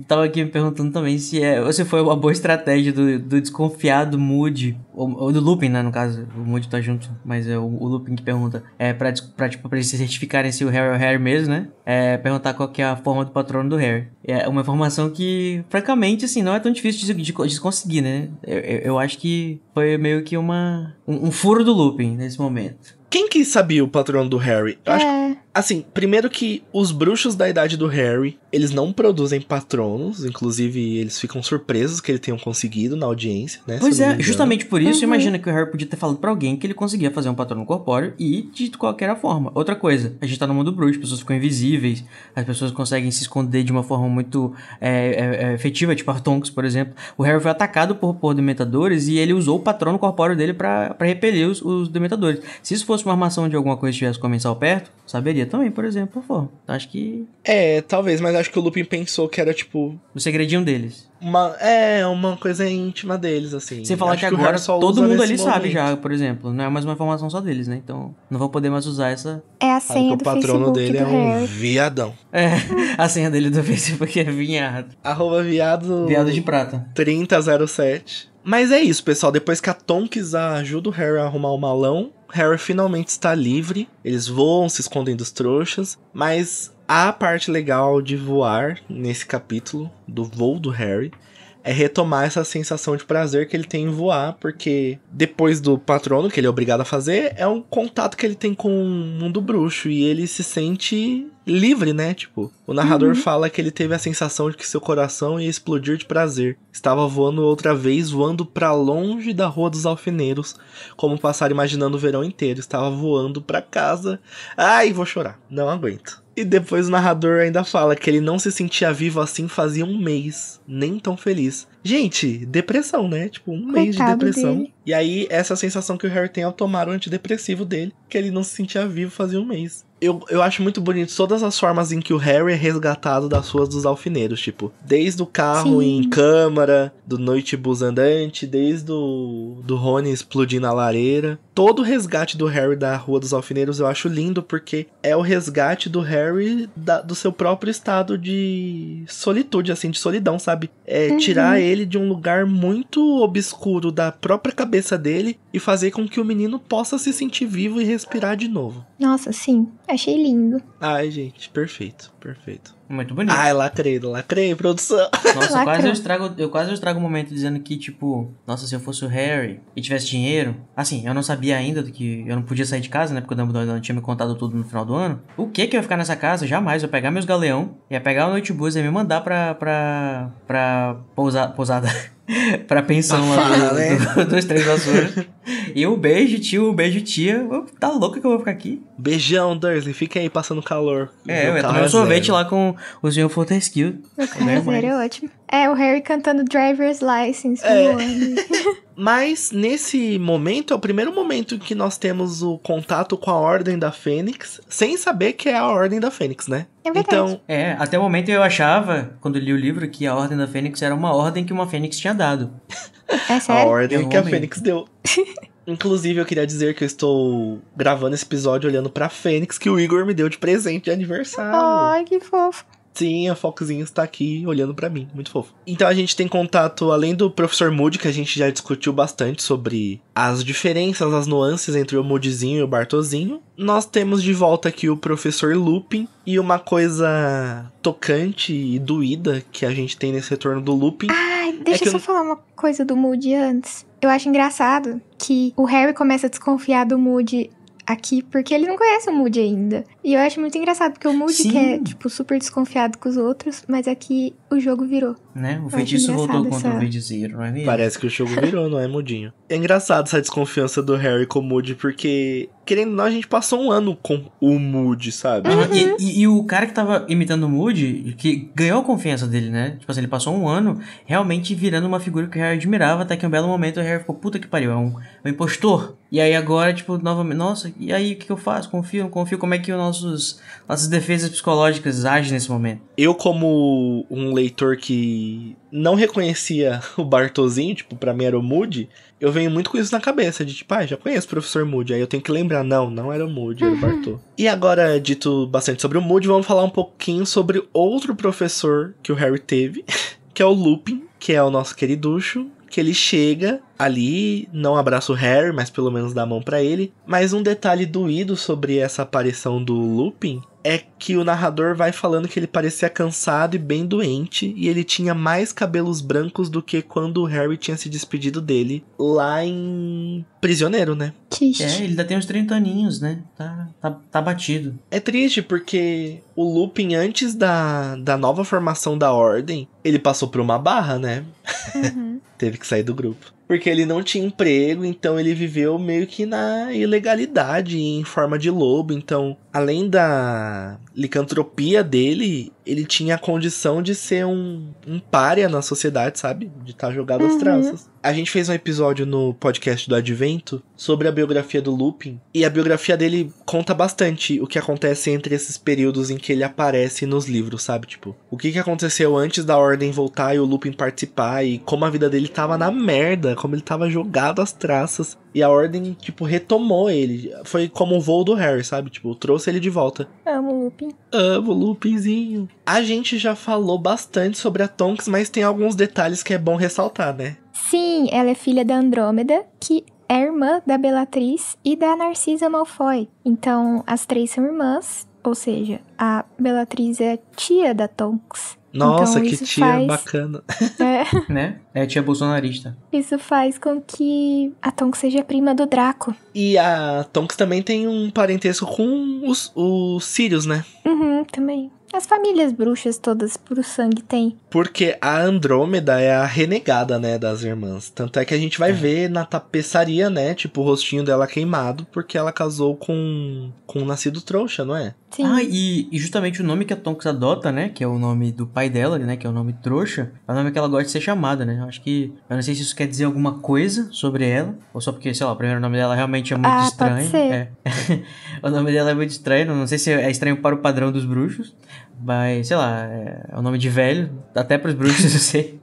tava aqui me perguntando também se é, ou se foi uma boa estratégia do, do desconfiado Moody, ou, ou, do Lupin, né, no caso, o Moody tá junto, mas é o, o Lupin que pergunta, é pra, pra, tipo, pra eles se certificarem se o Harry é o Harry mesmo, né? É, perguntar qual que é a forma do patrono do Harry. É uma informação que, francamente, assim, não é tão difícil de, de, de conseguir, né? Eu, eu, acho que foi meio que uma, um, um furo do Lupin nesse momento. Quem que sabia o patrão do Harry? Eu é. acho Assim, primeiro que os bruxos da idade do Harry, eles não produzem patronos, inclusive eles ficam surpresos que ele tenham conseguido na audiência, né? Pois é, justamente por isso, uhum. imagina que o Harry podia ter falado para alguém que ele conseguia fazer um patrono corpóreo e de qualquer forma. Outra coisa, a gente tá no mundo bruxo, as pessoas ficam invisíveis, as pessoas conseguem se esconder de uma forma muito é, é, é efetiva, tipo Tonks por exemplo. O Harry foi atacado por, por dementadores e ele usou o patrono corpóreo dele para repelir os, os dementadores. Se isso fosse uma armação de alguma coisa que tivesse comensal perto, saberia poderia também, por exemplo, pô, acho que... É, talvez, mas acho que o Lupin pensou que era, tipo... O segredinho deles. Uma, é, uma coisa íntima deles, assim. Sem falar acho que agora que todo mundo ali momento. sabe já, por exemplo. Não é mais uma informação só deles, né? Então, não vão poder mais usar essa... É a senha do o patrono Facebook dele é um Harry. viadão. É, a senha dele do Facebook é vinhado. Arroba viado... Viado de prata. 3007. Mas é isso, pessoal. Depois que a Tonks ajuda o Harry a arrumar o malão, Harry finalmente está livre. Eles voam, se escondem dos trouxas. Mas a parte legal de voar nesse capítulo do voo do Harry é retomar essa sensação de prazer que ele tem em voar, porque depois do patrono, que ele é obrigado a fazer, é um contato que ele tem com o mundo bruxo e ele se sente livre, né? Tipo, o narrador uhum. fala que ele teve a sensação de que seu coração ia explodir de prazer. Estava voando outra vez, voando para longe da Rua dos Alfineiros, como passar imaginando o verão inteiro. Estava voando para casa. Ai, vou chorar. Não aguento. E depois o narrador ainda fala que ele não se sentia vivo assim fazia um mês, nem tão feliz. Gente, depressão, né? Tipo, um Coitado mês de depressão. Dele. E aí, essa sensação que o Harry tem ao tomar o antidepressivo dele, que ele não se sentia vivo fazia um mês. Eu, eu acho muito bonito todas as formas em que o Harry é resgatado das ruas dos alfineiros, tipo, desde o carro Sim. em câmara, do noite bus andante, desde o do Rony explodindo a lareira. Todo o resgate do Harry da Rua dos Alfineiros eu acho lindo, porque é o resgate do Harry da, do seu próprio estado de solitude, assim, de solidão, sabe? É uhum. tirar ele ele de um lugar muito obscuro da própria cabeça dele e fazer com que o menino possa se sentir vivo e respirar de novo. Nossa, sim, achei lindo. Ai, gente, perfeito, perfeito. Muito bonito. Ai, lacrei, lacrei, produção. Nossa, quase eu, estrago, eu quase eu estrago o um momento dizendo que, tipo, nossa, se eu fosse o Harry e tivesse dinheiro. Assim, eu não sabia ainda que eu não podia sair de casa, né? Porque o Dumbledore não tinha me contado tudo no final do ano. O que que eu ia ficar nessa casa? Jamais. Eu ia pegar meus galeão, ia pegar o Noitebus e ia me mandar pra. pra. pra. pousada. pra pensão lá Fala, do, né? do, dos Três Vassouras. e um beijo, tio, um beijo, tia. Tá louco que eu vou ficar aqui? Beijão, Dursley. Fica aí passando calor. É, eu ia tomar é um sorvete lá com o senhor Fortescue. O cara né, é zero é ótimo. É, o Harry cantando Driver's License. É. Mas nesse momento é o primeiro momento que nós temos o contato com a Ordem da Fênix, sem saber que é a Ordem da Fênix, né? É verdade. Então, é, até o momento eu achava, quando li o livro, que a Ordem da Fênix era uma ordem que uma Fênix tinha dado. É sério? A ordem que a Fênix deu. Inclusive, eu queria dizer que eu estou gravando esse episódio olhando pra Fênix, que o Igor me deu de presente de aniversário. Ai, que fofo. Sim, a Foxinha está aqui olhando para mim, muito fofo. Então a gente tem contato além do professor Moody, que a gente já discutiu bastante sobre as diferenças, as nuances entre o Moodyzinho e o Bartozinho. Nós temos de volta aqui o professor Lupin e uma coisa tocante e doída que a gente tem nesse retorno do Lupin. Ai, deixa é eu só falar uma coisa do Moody antes. Eu acho engraçado que o Harry começa a desconfiar do Moody aqui, porque ele não conhece o Moody ainda. E eu acho muito engraçado, porque o Moody que é, tipo, super desconfiado com os outros, mas aqui o jogo virou. Né? O feitiço voltou contra essa... o feiticeiro, não é mesmo? Parece que o jogo virou, não é, Mudinho? É engraçado essa desconfiança do Harry com o Moody, porque, querendo ou não, a gente passou um ano com o Moody, sabe? Uhum. E, e, e, o cara que tava imitando o Moody, que ganhou a confiança dele, né? Tipo assim, ele passou um ano realmente virando uma figura que o Harry admirava, até que um belo momento o Harry ficou, puta que pariu, é um, é um impostor. E aí agora, tipo, novamente, nossa, e aí o que, que eu faço? Confio, não confio? Como é que os nossos, nossas defesas psicológicas agem nesse momento? Eu, como um leitor leitor que não reconhecia o Bartozinho, tipo, pra mim era o Moody, eu venho muito com isso na cabeça, de tipo, ah, já conheço o professor Moody, aí eu tenho que lembrar, não, não era o Moody, era o uhum. Bartô. Uhum. E agora, dito bastante sobre o Moody, vamos falar um pouquinho sobre outro professor que o Harry teve, que é o Lupin, que é o nosso queriducho, que ele chega ali, não abraça o Harry, mas pelo menos dá a mão para ele. Mas um detalhe doído sobre essa aparição do Lupin é que o narrador vai falando que ele parecia cansado e bem doente e ele tinha mais cabelos brancos do que quando o Harry tinha se despedido dele lá em Prisioneiro, né? Triste. É, ele ainda tem uns 30 aninhos, né? Tá, tá, tá batido. É triste porque o Lupin, antes da, da nova formação da Ordem, ele passou por uma barra, né? Uhum. Teve que sair do grupo porque ele não tinha emprego, então ele viveu meio que na ilegalidade, em forma de lobo. Então, além da licantropia dele, ele tinha a condição de ser um, um párea na sociedade, sabe? De estar tá jogado uhum. às traças. A gente fez um episódio no podcast do Advento sobre a biografia do Lupin, e a biografia dele conta bastante o que acontece entre esses períodos em que ele aparece nos livros, sabe? Tipo, o que, que aconteceu antes da Ordem voltar e o Lupin participar, e como a vida dele tava na merda como ele tava jogado às traças. E a ordem, tipo, retomou ele. Foi como o voo do Harry, sabe? Tipo, trouxe ele de volta. Amo o Lupin. Amo o Lupinzinho. A gente já falou bastante sobre a Tonks, mas tem alguns detalhes que é bom ressaltar, né? Sim, ela é filha da Andrômeda, que é irmã da Belatriz e da Narcisa Malfoy. Então, as três são irmãs, ou seja, a Belatriz é tia da Tonks nossa, então, que tia faz... bacana. É. né? É tia bolsonarista. Isso faz com que a Tonks seja prima do Draco. E a Tonks também tem um parentesco com os, os Sirius, né? Uhum, também. As famílias bruxas todas por sangue tem. Porque a Andrômeda é a renegada, né, das irmãs. Tanto é que a gente vai é. ver na tapeçaria, né, tipo, o rostinho dela queimado, porque ela casou com, com um nascido trouxa, não é? Sim. Ah, e, e, justamente o nome que a Tonks adota, né? Que é o nome do pai dela, né? Que é o nome trouxa. É o nome que ela gosta de ser chamada, né? Eu acho que. Eu não sei se isso quer dizer alguma coisa sobre ela. Ou só porque, sei lá, o primeiro nome dela realmente é muito ah, estranho. Pode ser. É. o nome dela é muito estranho. Não sei se é estranho para o padrão dos bruxos. Mas, sei lá, é, é o nome de velho. Até para os bruxos, eu sei.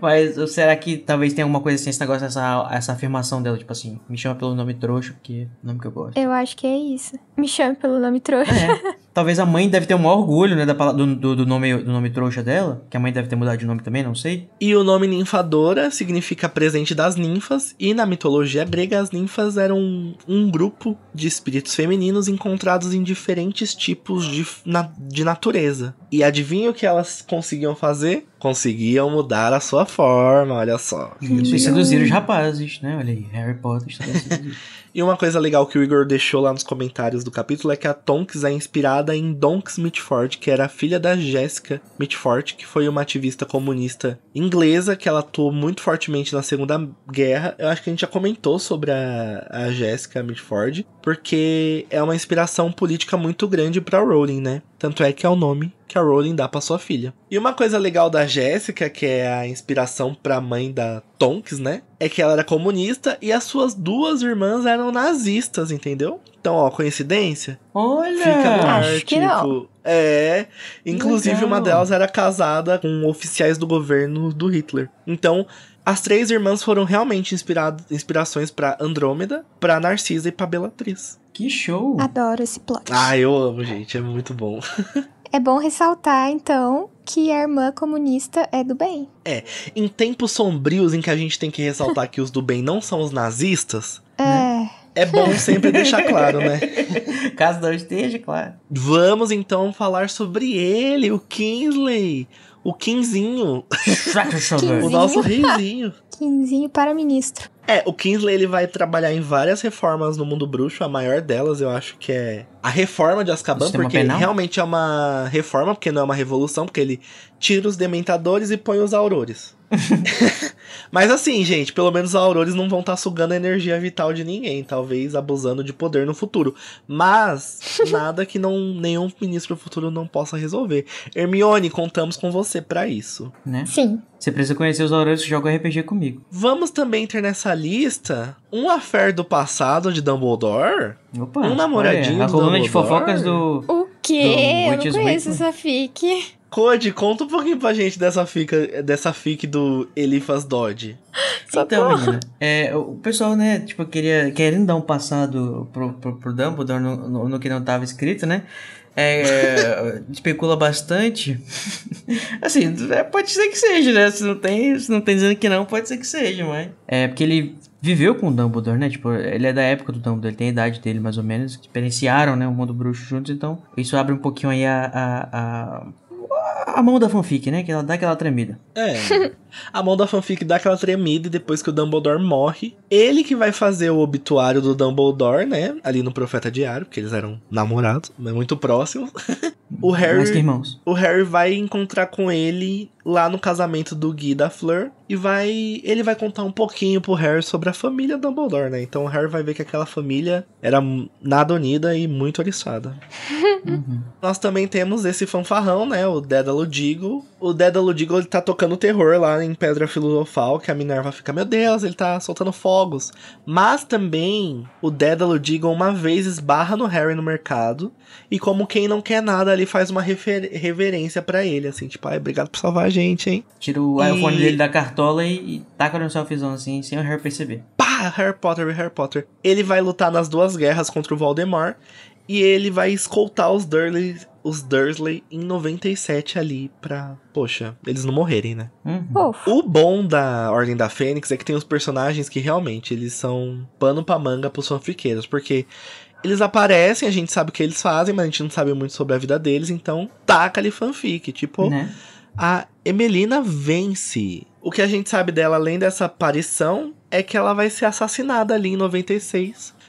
Mas será que talvez tenha alguma coisa assim, esse negócio, essa, essa afirmação dela, tipo assim, me chama pelo nome trouxa, porque é o nome que eu gosto. Eu acho que é isso. Me chama pelo nome trouxa. É talvez a mãe deve ter um maior orgulho, né, da, do, do, do, nome, do nome trouxa dela, que a mãe deve ter mudado de nome também, não sei. E o nome ninfadora significa presente das ninfas, e na mitologia grega as ninfas eram um, um grupo de espíritos femininos encontrados em diferentes tipos de, na, de natureza. E adivinha o que elas conseguiam fazer? Conseguiam mudar a sua forma, olha só. Isso, e seduzir os rapazes, né? Olha aí, Harry Potter está E uma coisa legal que o Igor deixou lá nos comentários do capítulo é que a Tonks é inspirada em Donks Mitford, que era a filha da Jessica Mitford, que foi uma ativista comunista inglesa que ela atuou muito fortemente na Segunda Guerra. Eu acho que a gente já comentou sobre a, a Jessica Mitford, porque é uma inspiração política muito grande para Rowling, né? Tanto é que é o nome que a Rowling dá para sua filha. E uma coisa legal da Jéssica, que é a inspiração para a mãe da Tonks, né? é que ela era comunista e as suas duas irmãs eram nazistas, entendeu? Então, ó, coincidência? Olha! Fica no ar, acho tipo, não. É. Inclusive, Legal. uma delas era casada com oficiais do governo do Hitler. Então, as três irmãs foram realmente inspirado, inspirações para Andrômeda, para Narcisa e para Belatriz. Que show! Adoro esse plot. Ah, eu amo, gente, é muito bom. é bom ressaltar, então, que a irmã comunista é do bem. É. Em tempos sombrios em que a gente tem que ressaltar que os do bem não são os nazistas. É. Né? É bom sempre deixar claro, né? Caso não esteja, claro. Vamos então falar sobre ele, o Kingsley o Quinzinho. Tá o nosso risinho Quinzinho para ministro. É, o Kingsley ele vai trabalhar em várias reformas no mundo bruxo. A maior delas, eu acho que é a reforma de Azkaban, porque penal? realmente é uma reforma, porque não é uma revolução, porque ele tira os dementadores e põe os aurores. Mas assim, gente, pelo menos os aurores não vão estar tá sugando a energia vital de ninguém, talvez abusando de poder no futuro. Mas nada que não nenhum ministro do futuro não possa resolver. Hermione, contamos com você para isso, né? Sim. Você precisa conhecer os aurores que jogam RPG comigo. Vamos também ter nessa lista um affair do passado de Dumbledore? Opa, um namoradinho olha, a coluna Dumbledore. de fofocas do o quê? Do eu não conheço essa fique. Code, conta um pouquinho pra gente dessa fica dessa fic do Elifas Dodge. Então, menina, é, o pessoal, né, tipo, queria, querendo dar um passado pro, pro, pro Dumbledore no, no, no que não tava escrito, né? É, especula bastante. assim, é, pode ser que seja, né? Se não tem, se não tem dizendo que não, pode ser que seja, mas. É, porque ele viveu com o Dumbledore, né? Tipo, ele é da época do Dumbledore, ele tem a idade dele, mais ou menos. Experienciaram, né? O mundo bruxo juntos, então isso abre um pouquinho aí a, a, a a mão da fanfic, né? Que ela dá aquela tremida. É. A mão da fanfic dá aquela tremida e depois que o Dumbledore morre, ele que vai fazer o obituário do Dumbledore, né? Ali no Profeta Diário, porque eles eram namorados, mas né? muito próximos. o Harry, Mais que irmãos. O Harry vai encontrar com ele lá no casamento do Gui da Fleur e vai ele vai contar um pouquinho pro Harry sobre a família Dumbledore, né? Então o Harry vai ver que aquela família era nada unida e muito oriçada. uhum. Nós também temos esse fanfarrão, né? O Dédalo Digo, o Dédalo Diggle tá tocando terror lá em Pedra Filosofal, que a Minerva fica, meu Deus, ele tá soltando fogos. Mas também o Dédalo Diggle uma vez esbarra no Harry no mercado e como quem não quer nada ali faz uma reverência para ele, assim, tipo, ai, obrigado por salvar a gente, hein. Tira o e... iPhone dele da cartola e, e taca no selfiezão assim, sem o Harry perceber. Pá, Harry Potter, Harry Potter. Ele vai lutar nas duas guerras contra o Voldemort e ele vai escoltar os Dursley, os Dursley em 97 ali pra, poxa, eles não morrerem, né? Uhum. O bom da Ordem da Fênix é que tem os personagens que realmente eles são pano pra manga pros fanfiqueiros, porque eles aparecem, a gente sabe o que eles fazem, mas a gente não sabe muito sobre a vida deles, então taca ali fanfic. Tipo, né? a Emelina vence. O que a gente sabe dela, além dessa aparição, é que ela vai ser assassinada ali em 96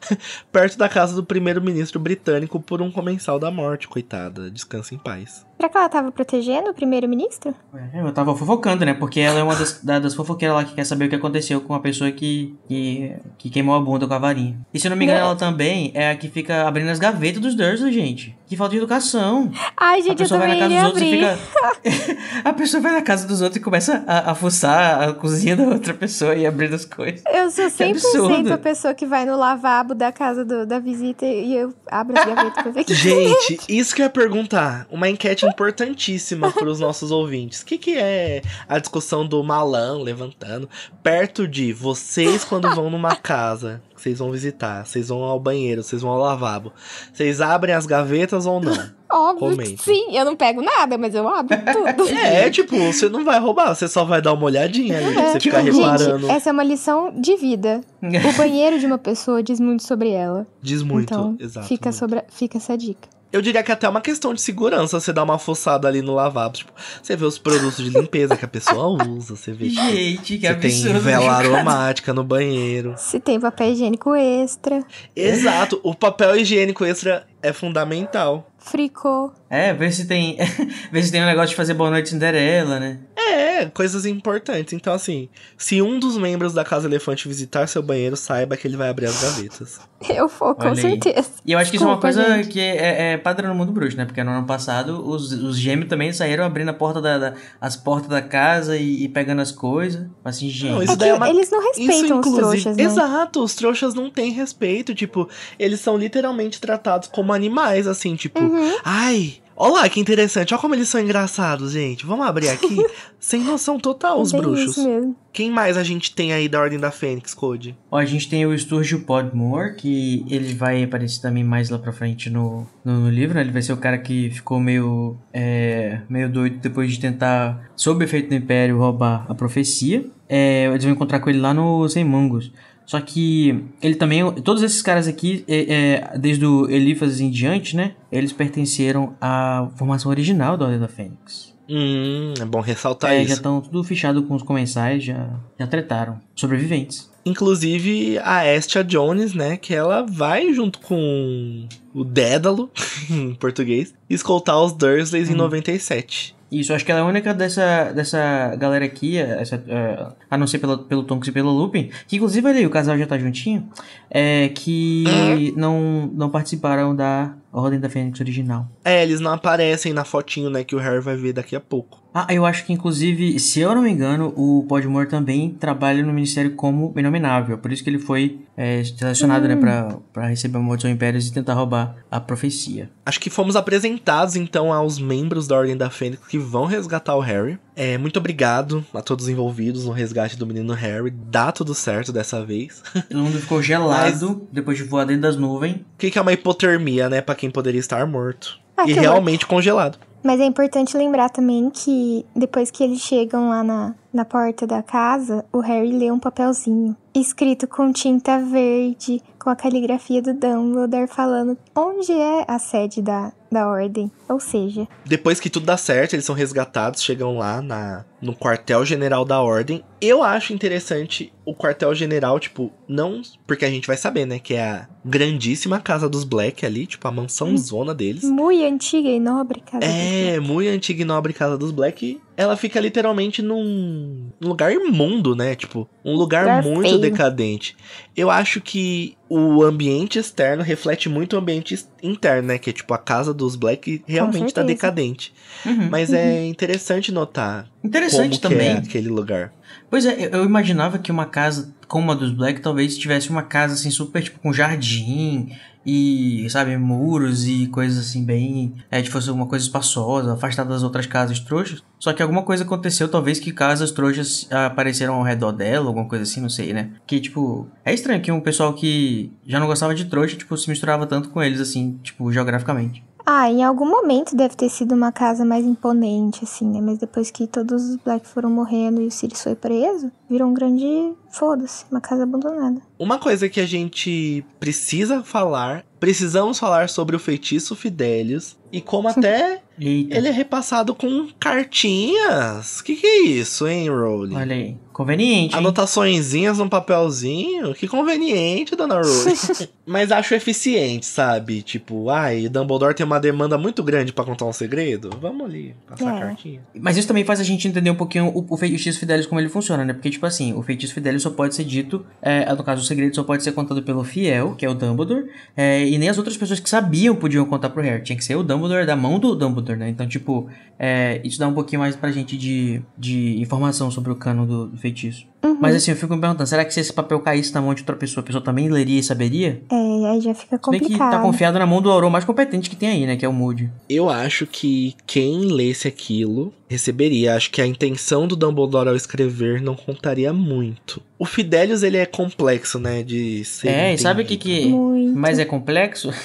perto da casa do primeiro-ministro britânico por um comensal da morte, coitada. Descansa em paz. Será que ela tava protegendo o primeiro-ministro? É, eu tava fofocando, né? Porque ela é uma das, da, das fofoqueiras lá que quer saber o que aconteceu com a pessoa que, que, que queimou a bunda com a varinha. E se eu não me engano, não. ela também é a que fica abrindo as gavetas dos Dursley, gente. Que falta de educação. Ai, gente, eu vai na casa dos abrir. e fica... a pessoa vai na casa dos outros e começa a, a fuçar a cozinha da outra pessoa e abrindo as coisas. Eu sou 100% a pessoa que vai no lavabo da casa do, da visita e eu abro as gavetas pra ver que Gente, isso que eu ia perguntar. Uma enquete importantíssima para os nossos ouvintes. O que, que é a discussão do Malan levantando perto de vocês quando vão numa casa? vocês vão visitar, vocês vão ao banheiro, vocês vão ao lavabo. Vocês abrem as gavetas ou não? Óbvio sim, eu não pego nada, mas eu abro tudo. É, é, tipo, você não vai roubar, você só vai dar uma olhadinha ali, uhum. você ficar reparando. Gente, essa é uma lição de vida. O banheiro de uma pessoa diz muito sobre ela. Diz muito, então, exato. Fica, muito. Sobre, fica essa dica. Eu diria que é até é uma questão de segurança você dar uma forçada ali no lavabo. Tipo, você vê os produtos de limpeza que a pessoa usa, você vê. Tipo, Gente, que, que absurdo. Tem né? vela aromática no banheiro. Se tem papel higiênico extra. Exato, o papel higiênico extra é fundamental. Fricô. É, ver se tem. ver se tem um negócio de fazer boa noite Cinderela, né? É, coisas importantes. Então, assim, se um dos membros da Casa Elefante visitar seu banheiro, saiba que ele vai abrir as gavetas. eu vou, com Olha certeza. Aí. E eu acho que isso é uma coisa gente. que é, é, padrão no mundo bruxo, né? Porque no ano passado os, os gêmeos também saíram abrindo a porta da, da as portas da casa e, e pegando as coisas. Assim, gente. Não, isso é daí é uma... Eles não respeitam isso, os trouxas, né? Exato, os trouxas não têm respeito. Tipo, eles são literalmente tratados como animais, assim, tipo. Uhum. Uhum. Ai, Olá, que interessante. Olha como eles são engraçados, gente. Vamos abrir aqui. Sem noção total, os é Bem bruxos. Isso mesmo. Quem mais a gente tem aí da Ordem da Fênix, Code? Ó, a gente tem o Sturgill Podmore, que ele vai aparecer também mais lá pra frente no, no, no livro, né? Ele vai ser o cara que ficou meio, é, meio doido depois de tentar, sob efeito do Império, roubar a profecia. É, eles vão encontrar com ele lá no Sem Mangos. Só que ele também, todos esses caras aqui, é, é, desde o Eliphas em diante, né? Eles pertenceram à formação original da Ordem da Fênix. Hum, é bom ressaltar é, isso. Já estão tudo fechado com os comensais, já, já tretaram. Sobreviventes. Inclusive a Estia Jones, né? Que ela vai junto com o Dédalo, em português, escoltar os Dursleys hum. em 97. Uhum. Isso, acho que ela é a única dessa, dessa galera aqui, é, essa, uh, a não ser pela, pelo Tonks e pelo Lupin, que inclusive ali, o casal já tá juntinho, é, que uhum. não, não participaram da Ordem da Fênix original. É, eles não aparecem na fotinho, né, que o Harry vai ver daqui a pouco. Ah, eu acho que inclusive, se eu não me engano, o Podmore também trabalha no ministério como inominável. Por isso que ele foi é, selecionado, né, hum. né, pra, pra receber a maldição impérios e tentar roubar a profecia. Acho que fomos apresentados, então, aos membros da Ordem da Fênix que vão resgatar o Harry. É, muito obrigado a todos os envolvidos no resgate do menino Harry. Dá tudo certo dessa vez. Todo mundo ficou gelado Mas... depois de voar dentro das nuvens. O que, que é uma hipotermia, né, pra quem poderia estar morto? Ah, e realmente congelado. Mas é importante lembrar também que depois que eles chegam lá na, na porta da casa, o Harry lê um papelzinho escrito com tinta verde, com a caligrafia do Dumbledore falando onde é a sede da, da ordem. Ou seja, depois que tudo dá certo, eles são resgatados, chegam lá na, no quartel-general da ordem. Eu acho interessante o quartel-general, tipo, não. Porque a gente vai saber, né? Que é a grandíssima casa dos Black ali, tipo, a mansão zona deles. Muito antiga e nobre casa É, muito antiga e nobre casa dos Black. Ela fica literalmente num lugar imundo, né? Tipo, um lugar, muito decadente. Eu acho que o ambiente externo reflete muito o ambiente interno, né? Que é tipo a casa dos Black realmente tá decadente. Uhum, Mas é uhum. é interessante notar. Interessante interessante também. É aquele lugar. Pois é, eu imaginava que uma casa como a dos Black talvez tivesse uma casa assim super tipo com jardim e, sabe, muros e coisas assim bem, é, tipo uma coisa espaçosa, afastada das outras casas trouxas. Só que alguma coisa aconteceu, talvez que casas trouxas apareceram ao redor dela, alguma coisa assim, não sei, né? Que tipo, é estranho que um pessoal que já não gostava de trouxa, tipo, se misturava tanto com eles assim, tipo, geograficamente. Ah, em algum momento deve ter sido uma casa mais imponente, assim, né? Mas depois que todos os Black foram morrendo e o Sirius foi preso, virou um grande foda-se, uma casa abandonada. Uma coisa que a gente precisa falar, precisamos falar sobre o feitiço Fidelius e como até ele é repassado com cartinhas. Que que é isso, hein, Rowling? Olha aí, conveniente. Anotaçõezinhas num papelzinho. Que conveniente, dona Rowling. Mas acho eficiente, sabe? Tipo, ai, Dumbledore tem uma demanda muito grande para contar um segredo. Vamos ali, passar é. a cartinha. Mas isso também faz a gente entender um pouquinho o, o feitiço Fidelius como ele funciona, né? Porque tipo tipo assim, o feitiço fidelio só pode ser dito, é, é, no caso, o segredo só pode ser contado pelo fiel, que é o Dumbledore, é, e nem as outras pessoas que sabiam podiam contar pro Harry. Tinha que ser o Dumbledore da mão do Dumbledore, né? Então, tipo, é, isso dá um pouquinho mais pra gente de, de informação sobre o cano do, do feitiço. Uhum. Mas assim, eu fico me perguntando, será que se esse papel caísse na mão de outra pessoa, a pessoa também leria e saberia? É, aí já fica complicado. Se bem que tá confiado na mão do autor mais competente que tem aí, né, que é o Moody. Eu acho que quem lesse aquilo receberia. Acho que a intenção do Dumbledore ao escrever não contaria muito. O Fidelius, ele é complexo, né? De ser. É, entendido. sabe o que, que mais é complexo?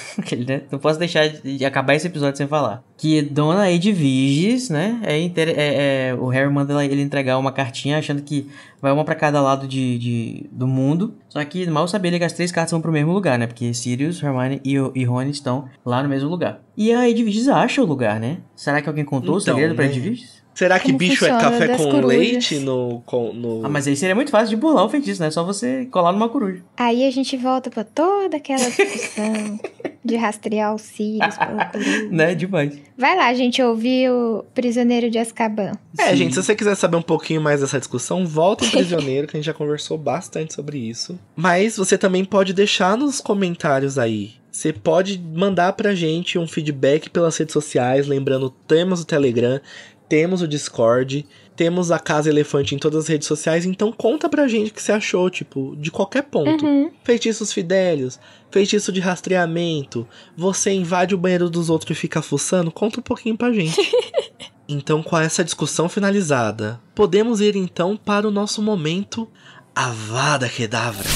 Né, não posso deixar de acabar esse episódio sem falar. Que Dona Edviges, né? É, inter... é, é... O Harry manda ele entregar uma cartinha achando que vai uma para cada lado de, de, do mundo. Só que mal sabia ele que as três cartas vão pro mesmo lugar, né? Porque Sirius, Hermione e, e Rony estão lá no mesmo lugar. E a Edviges acha o lugar, né? Será que alguém contou então, o segredo né? pra Edviges? Será que Como bicho é café com corujas. leite no, com, no. Ah, mas aí seria muito fácil de burlar o feitiço, né? É só você colar numa coruja. Aí a gente volta pra toda aquela discussão de rastrear os cílios pela Né? Demais. Vai lá, gente, ouviu o Prisioneiro de Azkaban. É, Sim. gente, se você quiser saber um pouquinho mais dessa discussão, volta em Prisioneiro, que a gente já conversou bastante sobre isso. Mas você também pode deixar nos comentários aí você pode mandar pra gente um feedback pelas redes sociais, lembrando, temos o Telegram, temos o Discord, temos a Casa Elefante em todas as redes sociais, então conta pra gente o que você achou, tipo, de qualquer ponto. Uhum. Feitiços fidélios, feitiço de rastreamento, você invade o banheiro dos outros e fica fuçando, conta um pouquinho pra gente. então, com essa discussão finalizada, podemos ir então para o nosso momento Avada Kedavra.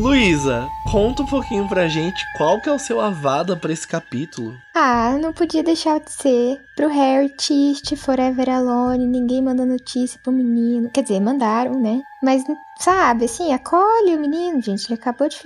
Luísa, conta um pouquinho pra gente qual que é o seu avada para esse capítulo. Ah, não podia deixar de ser. Pro Harry, Tist Forever Alone, ninguém mandou notícia pro menino. Quer dizer, mandaram, né? Mas, sabe, assim, acolhe o menino, gente. Ele acabou de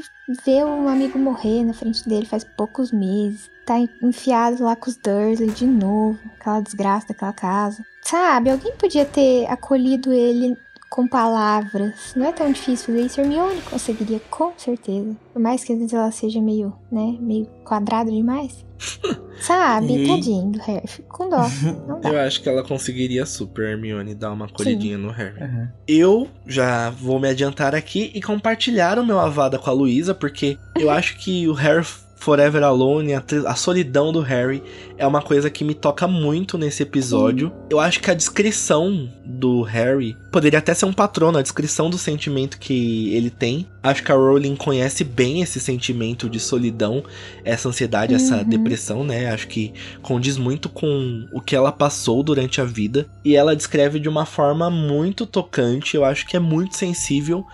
ver um amigo morrer na frente dele faz poucos meses. Tá enfiado lá com os Dursley de novo. Aquela desgraça daquela casa. Sabe, alguém podia ter acolhido ele com palavras. Não é tão difícil fazer isso. Hermione conseguiria, com certeza. Por mais que às vezes ela seja meio, né, meio quadrado demais. Sabe? E... Tadinho do Harry. Com dó. Não dá. Eu acho que ela conseguiria super, Hermione, dar uma colhidinha Sim. no Harry. Uhum. Eu já vou me adiantar aqui e compartilhar o meu Avada com a Luísa, porque eu acho que o Harry Forever Alone, a, a, solidão do Harry é uma coisa que me toca muito nesse episódio. Eu acho que a descrição do Harry poderia até ser um patrono, a descrição do sentimento que ele tem. Acho que a Rowling conhece bem esse sentimento de solidão, essa ansiedade, uhum. essa depressão, né? Acho que condiz muito com o que ela passou durante a vida. E ela descreve de uma forma muito tocante, eu acho que é muito sensível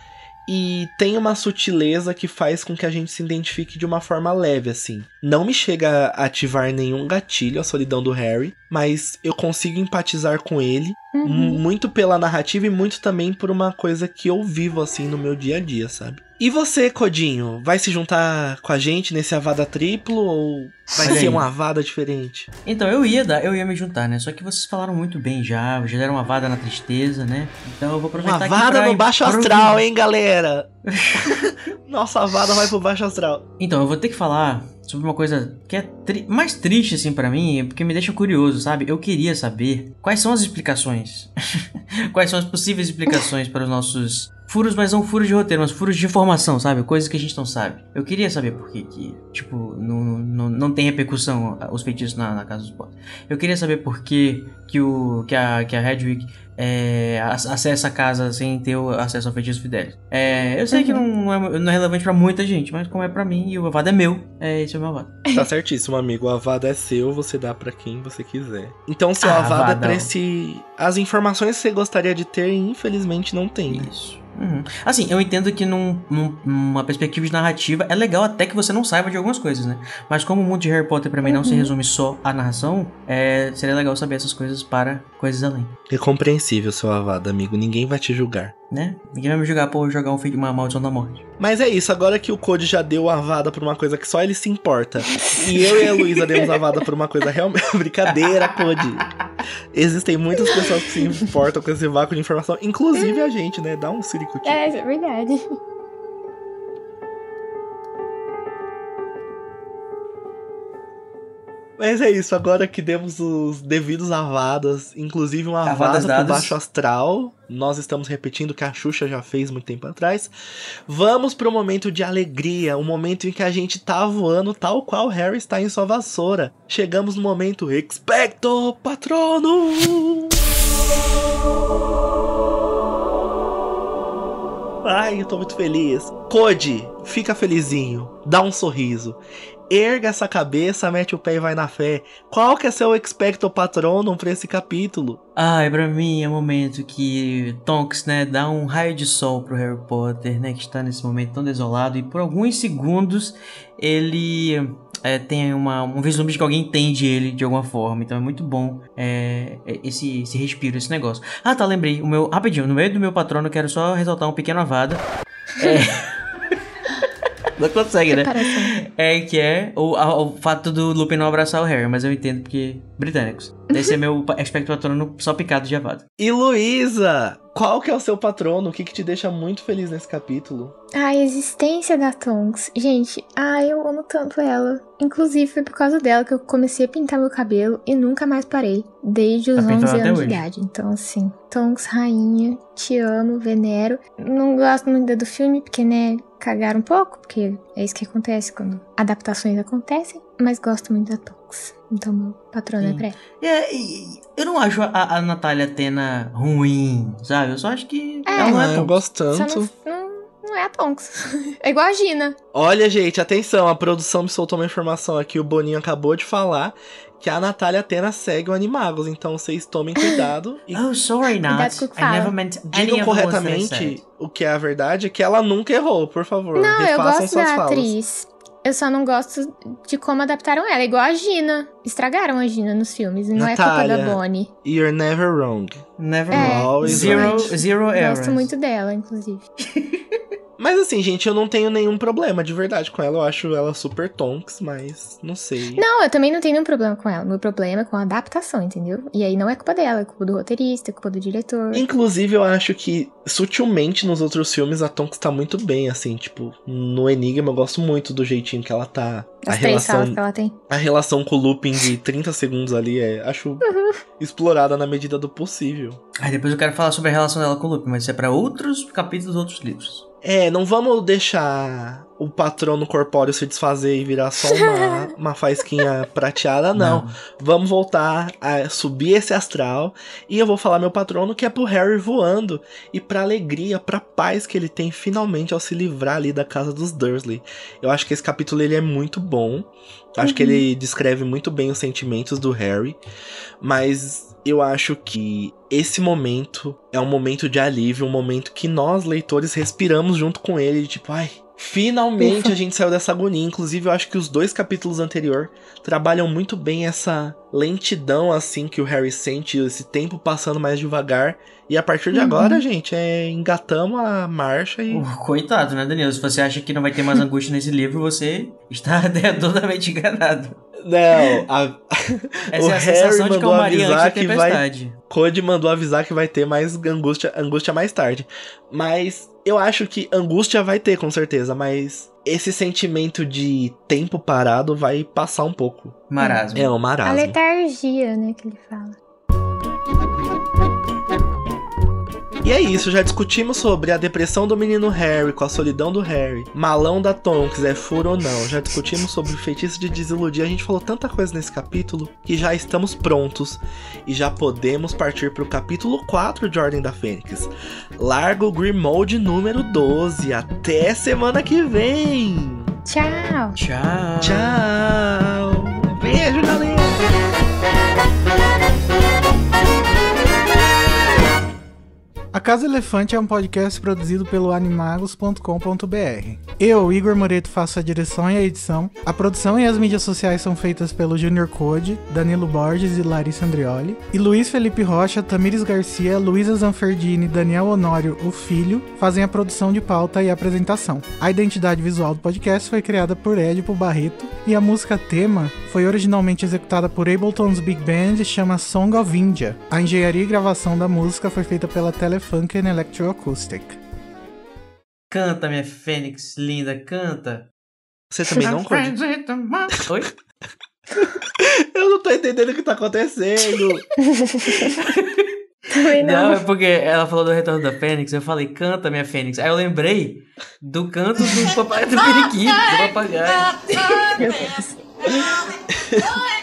e tem uma sutileza que faz com que a gente se identifique de uma forma leve, assim. Não me chega a ativar nenhum gatilho a solidão do Harry, mas eu consigo empatizar com ele Uhum. Muito pela narrativa e muito também por uma coisa que eu vivo assim no meu dia a dia, sabe? E você, Codinho, vai se juntar com a gente nesse Avada triplo ou vai Sim. ser uma Avada diferente? Então, eu ia dar, eu ia me juntar, né? Só que vocês falaram muito bem já, já deram uma Avada na tristeza, né? Então eu vou aproveitar uma Avada no Baixo Astral, hein, galera? Nossa vada vai pro baixo astral. Então, eu vou ter que falar sobre uma coisa que é tri mais triste assim para mim, é porque me deixa curioso, sabe? Eu queria saber quais são as explicações. quais são as possíveis explicações para os nossos furos, mas não furos de roteiro, mas furos de informação, sabe? Coisas que a gente não sabe. Eu queria saber por que, que tipo, não, não, não tem repercussão os feitiços na, na Casa dos Bots. Eu queria saber por que, que, o, que, a, que a Hedwig é, acessa a casa sem ter acesso ao feitiço Fidelis. É, eu sei uhum. que não é, não é relevante para muita gente, mas como é para mim e o Avada é meu, é, esse é o meu Avada. Tá certíssimo, amigo. O Avada é seu, você dá para quem você quiser. Então, seu ah, Avada, é pra esse... As informações que você gostaria de ter, infelizmente, não tem. Né? Isso. Uhum. Assim, eu entendo que num, num, numa perspectiva de narrativa é legal até que você não saiba de algumas coisas, né? Mas como o mundo de Harry Potter para mim uhum. não se uhum. resume só à narração, é, seria legal saber essas coisas para coisas além. É compreensível, seu avado, amigo. Ninguém vai te julgar. Né? Ninguém vai me julgar por jogar um filho de uma maldição da morte. Mas é isso, agora que o Code já deu a avada por uma coisa que só ele se importa. e eu e a Luísa demos a avada por uma coisa realmente. Brincadeira, Code. Existem muitas pessoas que se importam com esse vácuo de informação, inclusive a gente, né? Dá um circuitinho. É, é verdade. Mas é isso, agora que demos os devidos avadas, inclusive um avada pro Baixo Astral, nós estamos repetindo o que a Xuxa já fez muito tempo atrás. Vamos pro momento de alegria, o momento em que a gente tá voando tal qual Harry está em sua vassoura. Chegamos no momento Expecto Patrono! Ai, eu tô muito feliz. Code, fica felizinho, dá um sorriso erga essa cabeça, mete o pé e vai na fé. Qual que é seu expecto patronum pra esse capítulo? Ai, pra mim é o momento que Tonks, né, dá um raio de sol pro Harry Potter, né, que está nesse momento tão desolado, e por alguns segundos ele é, tem uma, um vislumbre de que alguém entende ele de alguma forma. Então é muito bom é, é esse, esse respiro, esse negócio. Ah, tá, lembrei. O meu, rapidinho, no meio do meu patrono, quero só ressaltar um pequeno avada. É. não consegue, né? É que é o, a, o fato do Lupin não abraçar o Harry, mas eu entendo porque britânicos. Esse é meu aspecto patrono só picado de avado. E Luísa, qual que é o seu patrono? O que, que te deixa muito feliz nesse capítulo? A existência da Tonks. Gente, ah, eu amo tanto ela. Inclusive, foi por causa dela que eu comecei a pintar meu cabelo e nunca mais parei. Desde os tá 11 anos de idade. Então, assim, Tonks, rainha, te amo, venero. Não gosto muito do filme, porque, né, cagar um pouco, porque é isso que acontece quando adaptações acontecem, mas gosto muito da Tox. Então, meu patrono é Sim. é pra ela. É, eu não acho a, a Natália Atena ruim, sabe? Eu só acho que é, ela não é ah, Eu gosto tanto. Não, não, não, é a Tonks. é igual a Gina. Olha, gente, atenção, a produção me soltou uma informação aqui, o Boninho acabou de falar que a Natália Atena segue o Animagos, então vocês tomem cuidado. E... Oh, sorry, Nat. I never meant Digam corretamente o que é a verdade, que ela nunca errou, por favor. Não, eu gosto da falas. atriz. Eu só não gosto de como adaptaram ela, igual a Gina. Estragaram a Gina nos filmes, não Natália, é culpa da Bonnie. You're never wrong. Never é, wrong. Always zero, right. zero errors. Gosto muito dela, inclusive. Mas assim, gente, eu não tenho nenhum problema de verdade com ela. Eu acho ela super tonks, mas não sei. Não, eu também não tenho nenhum problema com ela. Meu problema é com a adaptação, entendeu? E aí não é culpa dela, é culpa do roteirista, é culpa do diretor. Inclusive, eu acho que sutilmente nos outros filmes a Tonks tá muito bem, assim, tipo, no Enigma eu gosto muito do jeitinho que ela tá. As a relação, que ela tem. A relação com o looping de 30 segundos ali é, acho, uhum. explorada na medida do possível. Aí depois eu quero falar sobre a relação dela com o looping, mas isso é pra outros capítulos, outros livros. É, não vamos deixar o patrono corpóreo se desfazer e virar só uma, uma faisquinha prateada, não. não. Vamos voltar a subir esse astral e eu vou falar meu patrono que é pro Harry voando e pra alegria, pra paz que ele tem finalmente ao se livrar ali da casa dos Dursley. Eu acho que esse capítulo ele é muito bom. Acho uhum. que ele descreve muito bem os sentimentos do Harry, mas eu acho que esse momento é um momento de alívio, um momento que nós, leitores, respiramos junto com ele, de tipo, ai, finalmente a gente saiu dessa agonia. Inclusive, eu acho que os dois capítulos anterior trabalham muito bem essa lentidão assim que o Harry sente, esse tempo passando mais devagar. E a partir de uhum. agora, gente, é, engatamos a marcha e. coitado, né, Danilo? Se você acha que não vai ter mais angústia nesse livro, você está totalmente enganado. Não, a... Essa o é a Harry sensação de calmaria é antes da tempestade. Vai... Code mandou avisar que vai ter mais angústia, angústia mais tarde. Mas eu acho que angústia vai ter, com certeza, mas esse sentimento de tempo parado vai passar um pouco. Marasmo. É, o é marasmo. A letargia, né, que ele fala. E é isso, já discutimos sobre a depressão do menino Harry com a solidão do Harry, malão da Tonks, é furo ou não, já discutimos sobre o feitiço de desiludir, a gente falou tanta coisa nesse capítulo que já estamos prontos e já podemos partir para o capítulo 4 de Ordem da Fênix. Largo Grimold número 12, até semana que vem! Tchau! Tchau! Tchau! Beijo, galera! A Casa Elefante é um podcast produzido pelo animagos.com.br. Eu, Igor Moreto, faço a direção e a edição. A produção e as mídias sociais são feitas pelo Junior Code, Danilo Borges e Larissa Andrioli. E Luiz Felipe Rocha, Tamires Garcia, Luísa Zanferdini, Daniel Honório, o filho, fazem a produção de pauta e apresentação. A identidade visual do podcast foi criada por Edipo Barreto e a música tema foi originalmente executada por Ableton's Big Band e chama Song of India. A engenharia e gravação da música foi feita pela Tele Funk and Electroacoustic. Canta, minha fênix linda, canta. Você também não curte? Oi? Eu não tô entendendo o que tá acontecendo. não. não, é porque ela falou do retorno da Fênix, eu falei, canta minha Fênix. Aí eu lembrei do canto do papai do periquito, do papagaio.